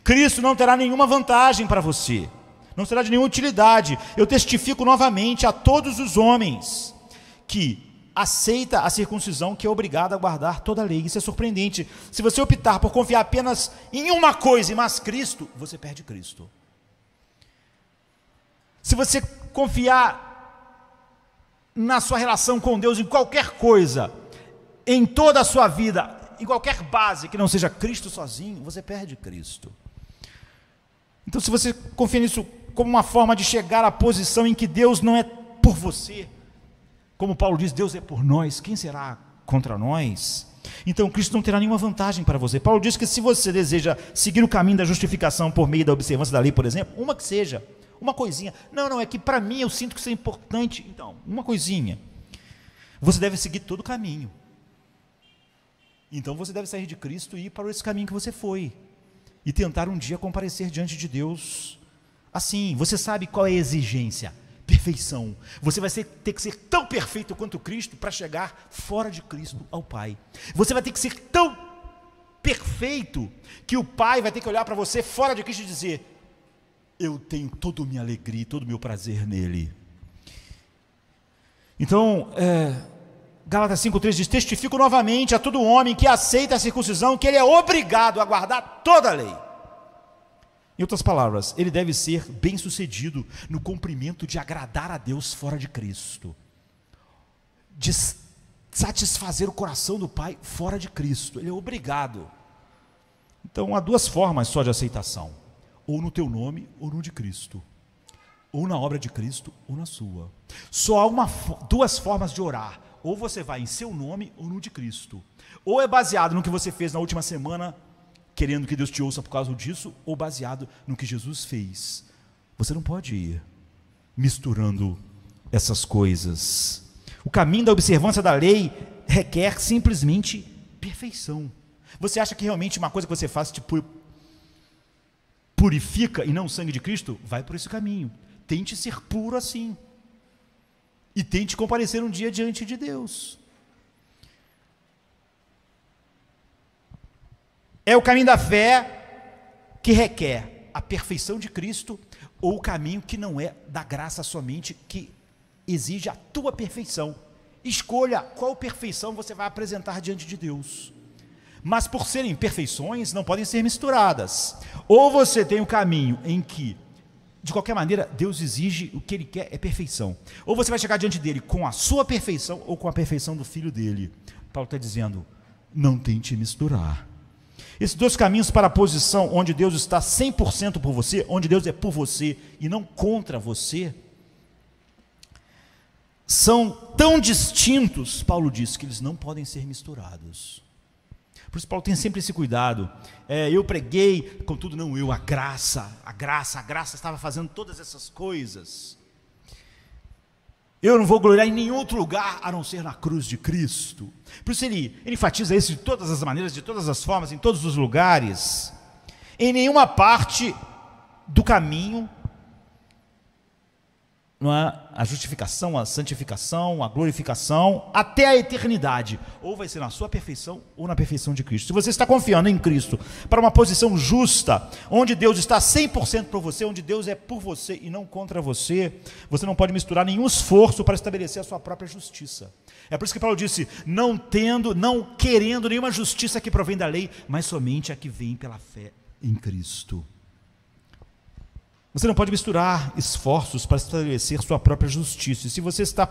Cristo não terá nenhuma vantagem para você, não será de nenhuma utilidade. Eu testifico novamente a todos os homens que aceita a circuncisão que é obrigado a guardar toda a lei. Isso é surpreendente. Se você optar por confiar apenas em uma coisa, mas Cristo, você perde Cristo. Se você confiar na sua relação com Deus em qualquer coisa, em toda a sua vida, em qualquer base que não seja Cristo sozinho, você perde Cristo. Então, se você confia nisso como uma forma de chegar à posição em que Deus não é por você, como Paulo diz, Deus é por nós, quem será contra nós? Então Cristo não terá nenhuma vantagem para você. Paulo diz que se você deseja seguir o caminho da justificação por meio da observância da lei, por exemplo, uma que seja, uma coisinha. Não, não, é que para mim eu sinto que isso é importante. Então, uma coisinha. Você deve seguir todo o caminho. Então você deve sair de Cristo e ir para esse caminho que você foi. E tentar um dia comparecer diante de Deus. Assim, você sabe qual é a exigência? perfeição. Você vai ser, ter que ser tão perfeito quanto Cristo para chegar fora de Cristo ao Pai. Você vai ter que ser tão perfeito que o Pai vai ter que olhar para você fora de Cristo e dizer: eu tenho toda a minha alegria, todo o meu prazer nele. Então, é, Gálatas 5,3 diz: Testifico novamente a todo homem que aceita a circuncisão que ele é obrigado a guardar toda a lei. Em outras palavras, ele deve ser bem sucedido no cumprimento de agradar a Deus fora de Cristo, de satisfazer o coração do Pai fora de Cristo. Ele é obrigado. Então, há duas formas só de aceitação ou no teu nome, ou no de Cristo. Ou na obra de Cristo, ou na sua. Só há uma, duas formas de orar. Ou você vai em seu nome, ou no de Cristo. Ou é baseado no que você fez na última semana, querendo que Deus te ouça por causa disso, ou baseado no que Jesus fez. Você não pode ir misturando essas coisas. O caminho da observância da lei requer simplesmente perfeição. Você acha que realmente uma coisa que você faz te, purifica e não o sangue de Cristo, vai por esse caminho. Tente ser puro assim. E tente comparecer um dia diante de Deus. É o caminho da fé que requer a perfeição de Cristo ou o caminho que não é da graça somente, que exige a tua perfeição. Escolha qual perfeição você vai apresentar diante de Deus mas por serem perfeições, não podem ser misturadas. Ou você tem o um caminho em que, de qualquer maneira, Deus exige o que ele quer é perfeição. Ou você vai chegar diante dele com a sua perfeição ou com a perfeição do filho dele. Paulo está dizendo: não tente misturar. Esses dois caminhos para a posição onde Deus está 100% por você, onde Deus é por você e não contra você, são tão distintos, Paulo diz, que eles não podem ser misturados. Por isso Paulo tem sempre esse cuidado. É, eu preguei, contudo não eu, a graça, a graça, a graça estava fazendo todas essas coisas. Eu não vou gloriar em nenhum outro lugar a não ser na cruz de Cristo. Por isso ele, ele enfatiza isso de todas as maneiras, de todas as formas, em todos os lugares. Em nenhuma parte do caminho não é? a justificação, a santificação, a glorificação, até a eternidade. Ou vai ser na sua perfeição ou na perfeição de Cristo. Se você está confiando em Cristo para uma posição justa, onde Deus está 100% por você, onde Deus é por você e não contra você, você não pode misturar nenhum esforço para estabelecer a sua própria justiça. É por isso que Paulo disse: não tendo, não querendo nenhuma justiça que provém da lei, mas somente a que vem pela fé em Cristo. Você não pode misturar esforços para estabelecer sua própria justiça. E se você está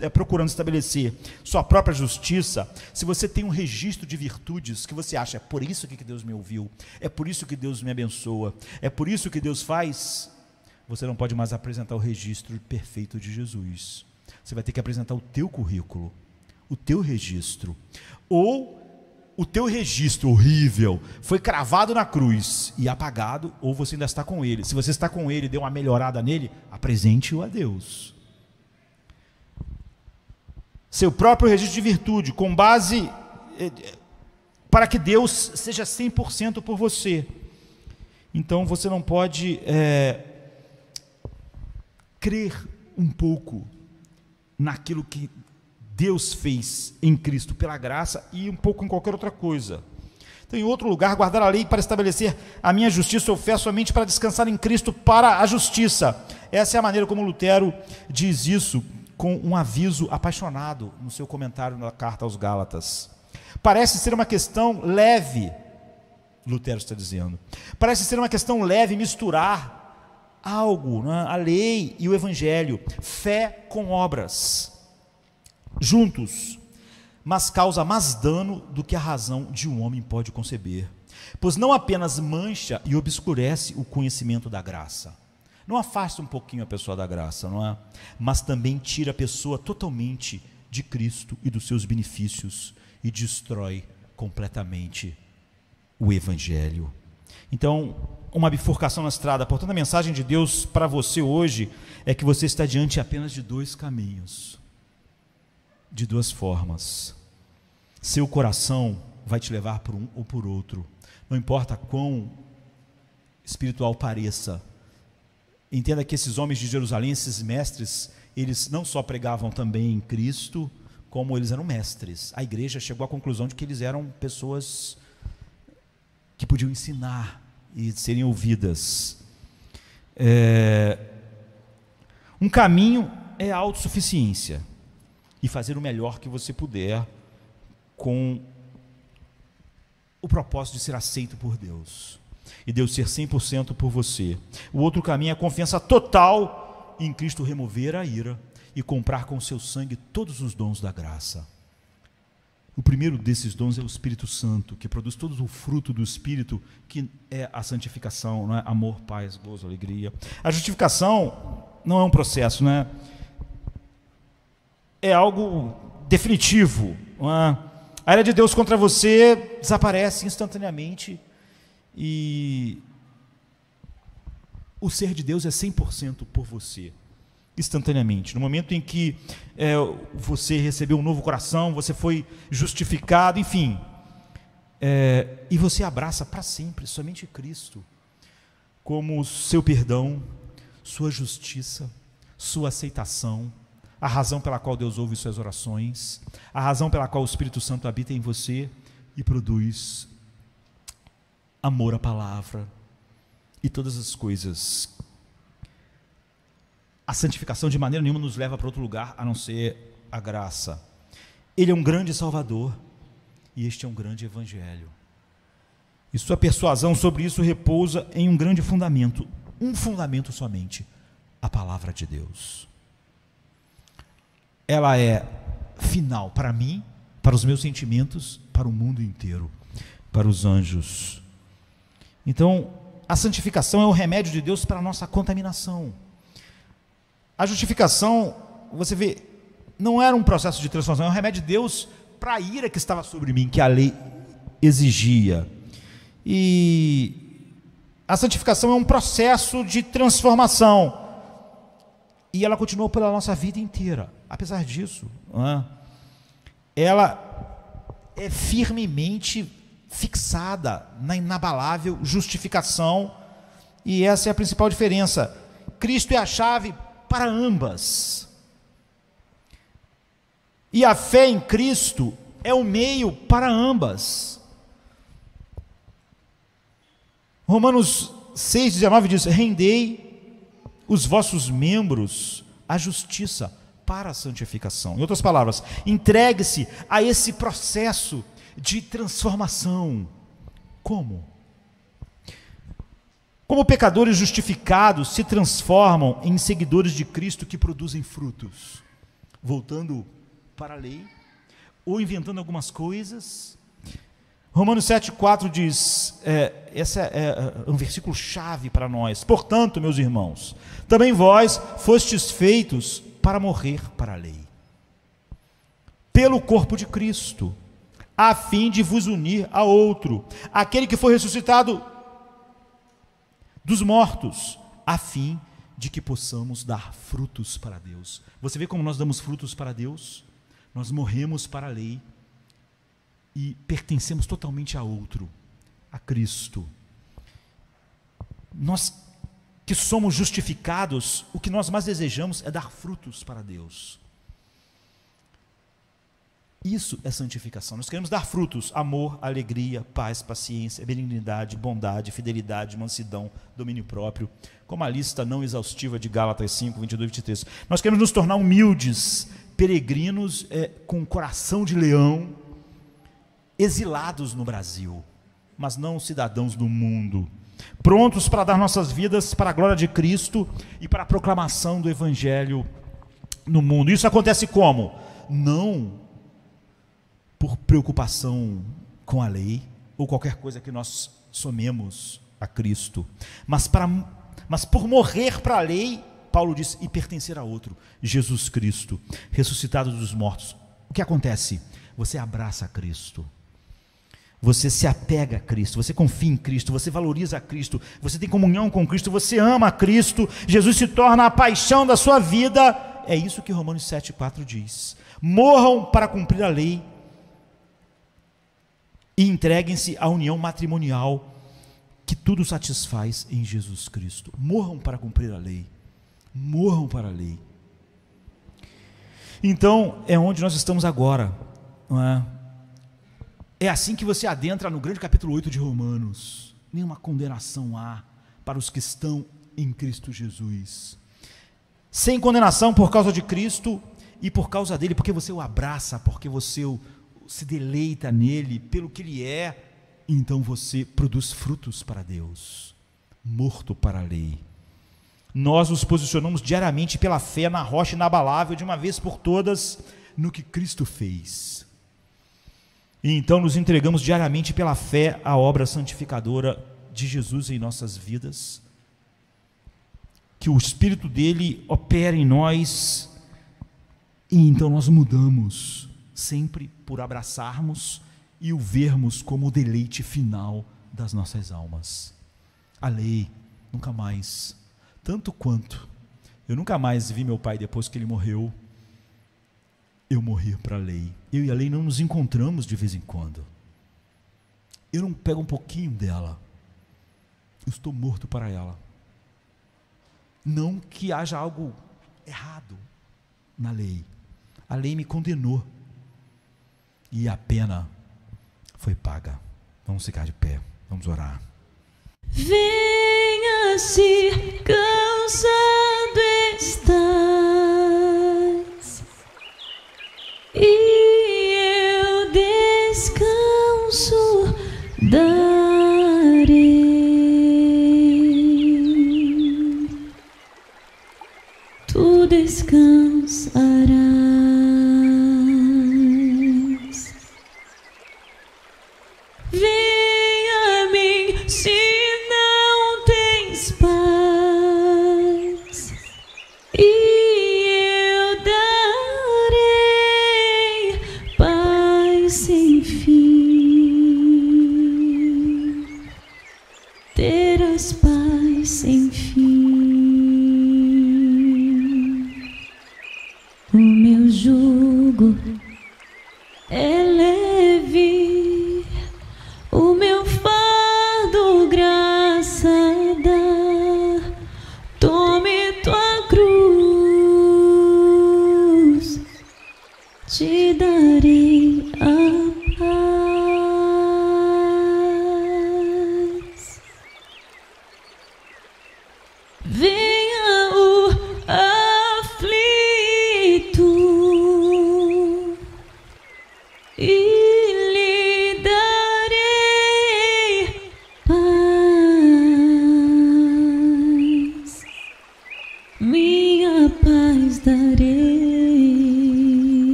eh, procurando estabelecer sua própria justiça, se você tem um registro de virtudes que você acha, é por isso que Deus me ouviu, é por isso que Deus me abençoa, é por isso que Deus faz, você não pode mais apresentar o registro perfeito de Jesus. Você vai ter que apresentar o teu currículo, o teu registro. Ou o teu registro horrível foi cravado na cruz e apagado, ou você ainda está com ele. Se você está com ele e deu uma melhorada nele, apresente-o a Deus. Seu próprio registro de virtude, com base eh, eh, para que Deus seja 100% por você. Então você não pode é, crer um pouco naquilo que Deus fez em Cristo pela graça e um pouco em qualquer outra coisa. Então, em outro lugar, guardar a lei para estabelecer a minha justiça, eu peço somente para descansar em Cristo para a justiça. Essa é a maneira como Lutero diz isso, com um aviso apaixonado no seu comentário na carta aos Gálatas. Parece ser uma questão leve, Lutero está dizendo. Parece ser uma questão leve misturar algo, é, a lei e o evangelho, fé com obras juntos, mas causa mais dano do que a razão de um homem pode conceber. Pois não apenas mancha e obscurece o conhecimento da graça, não afasta um pouquinho a pessoa da graça, não é? Mas também tira a pessoa totalmente de Cristo e dos seus benefícios e destrói completamente o Evangelho. Então, uma bifurcação na estrada. Portanto, a mensagem de Deus para você hoje é que você está diante apenas de dois caminhos de duas formas. Seu coração vai te levar por um ou por outro. Não importa quão espiritual pareça. Entenda que esses homens de Jerusalém, esses mestres, eles não só pregavam também em Cristo, como eles eram mestres. A igreja chegou à conclusão de que eles eram pessoas que podiam ensinar e serem ouvidas. É... Um caminho é a autossuficiência e fazer o melhor que você puder com o propósito de ser aceito por Deus e Deus ser 100% por você. O outro caminho é a confiança total em Cristo remover a ira e comprar com seu sangue todos os dons da graça. O primeiro desses dons é o Espírito Santo, que produz todo o fruto do Espírito, que é a santificação, não é? amor, paz, gozo, alegria. A justificação não é um processo, não é? é algo definitivo. Uma, é? a ira de Deus contra você desaparece instantaneamente e o ser de Deus é 100% por você, instantaneamente. No momento em que é, você recebeu um novo coração, você foi justificado, enfim, é, e você abraça para sempre somente Cristo como seu perdão, sua justiça, sua aceitação, a razão pela qual Deus ouve suas orações, a razão pela qual o Espírito Santo habita em você e produz amor à palavra e todas as coisas. A santificação de maneira nenhuma nos leva para outro lugar a não ser a graça. Ele é um grande Salvador e este é um grande Evangelho. E sua persuasão sobre isso repousa em um grande fundamento, um fundamento somente: a palavra de Deus ela é final para mim, para os meus sentimentos, para o mundo inteiro, para os anjos. Então, a santificação é o remédio de Deus para a nossa contaminação. A justificação, você vê, não era um processo de transformação, é um remédio de Deus para a ira que estava sobre mim, que a lei exigia. E a santificação é um processo de transformação. E ela continuou pela nossa vida inteira. Apesar disso, é? ela é firmemente fixada na inabalável justificação, e essa é a principal diferença. Cristo é a chave para ambas. E a fé em Cristo é o meio para ambas. Romanos 6,19 diz: Rendei os vossos membros à justiça para a santificação. Em outras palavras, entregue-se a esse processo de transformação. Como? Como pecadores justificados se transformam em seguidores de Cristo que produzem frutos? Voltando para a lei ou inventando algumas coisas? Romanos 7,4 diz: é, esse é, é, é um versículo chave para nós. Portanto, meus irmãos, também vós fostes feitos para morrer para a lei, pelo corpo de Cristo, a fim de vos unir a outro, aquele que foi ressuscitado dos mortos, a fim de que possamos dar frutos para Deus. Você vê como nós damos frutos para Deus? Nós morremos para a lei e pertencemos totalmente a outro, a Cristo. Nós que somos justificados, o que nós mais desejamos é dar frutos para Deus. Isso é santificação. Nós queremos dar frutos: amor, alegria, paz, paciência, benignidade, bondade, fidelidade, mansidão, domínio próprio, como a lista não exaustiva de Gálatas 5, 22 e 23. Nós queremos nos tornar humildes, peregrinos é, com coração de leão, exilados no Brasil, mas não cidadãos do mundo prontos para dar nossas vidas para a glória de Cristo e para a proclamação do Evangelho no mundo. Isso acontece como? Não por preocupação com a lei ou qualquer coisa que nós somemos a Cristo, mas, para, mas por morrer para a lei, Paulo diz, e pertencer a outro, Jesus Cristo, ressuscitado dos mortos. O que acontece? Você abraça Cristo você se apega a Cristo, você confia em Cristo, você valoriza a Cristo, você tem comunhão com Cristo, você ama a Cristo, Jesus se torna a paixão da sua vida. É isso que Romanos 7,4 diz. Morram para cumprir a lei e entreguem-se à união matrimonial que tudo satisfaz em Jesus Cristo. Morram para cumprir a lei. Morram para a lei. Então, é onde nós estamos agora. Não é? É assim que você adentra no grande capítulo 8 de Romanos. Nenhuma condenação há para os que estão em Cristo Jesus. Sem condenação por causa de Cristo e por causa dele, porque você o abraça, porque você o, se deleita nele, pelo que ele é, então você produz frutos para Deus, morto para a lei. Nós nos posicionamos diariamente pela fé na rocha inabalável, de uma vez por todas, no que Cristo fez e então nos entregamos diariamente pela fé à obra santificadora de Jesus em nossas vidas. Que o Espírito dele opera em nós e então nós mudamos, sempre por abraçarmos e o vermos como o deleite final das nossas almas. A lei, nunca mais, tanto quanto eu nunca mais vi meu pai depois que ele morreu, eu morri para a lei eu e a lei não nos encontramos de vez em quando. Eu não pego um pouquinho dela. Eu estou morto para ela. Não que haja algo errado na lei. A lei me condenou. E a pena foi paga. Vamos ficar de pé. Vamos orar. Venha se cansando estar. Descansará.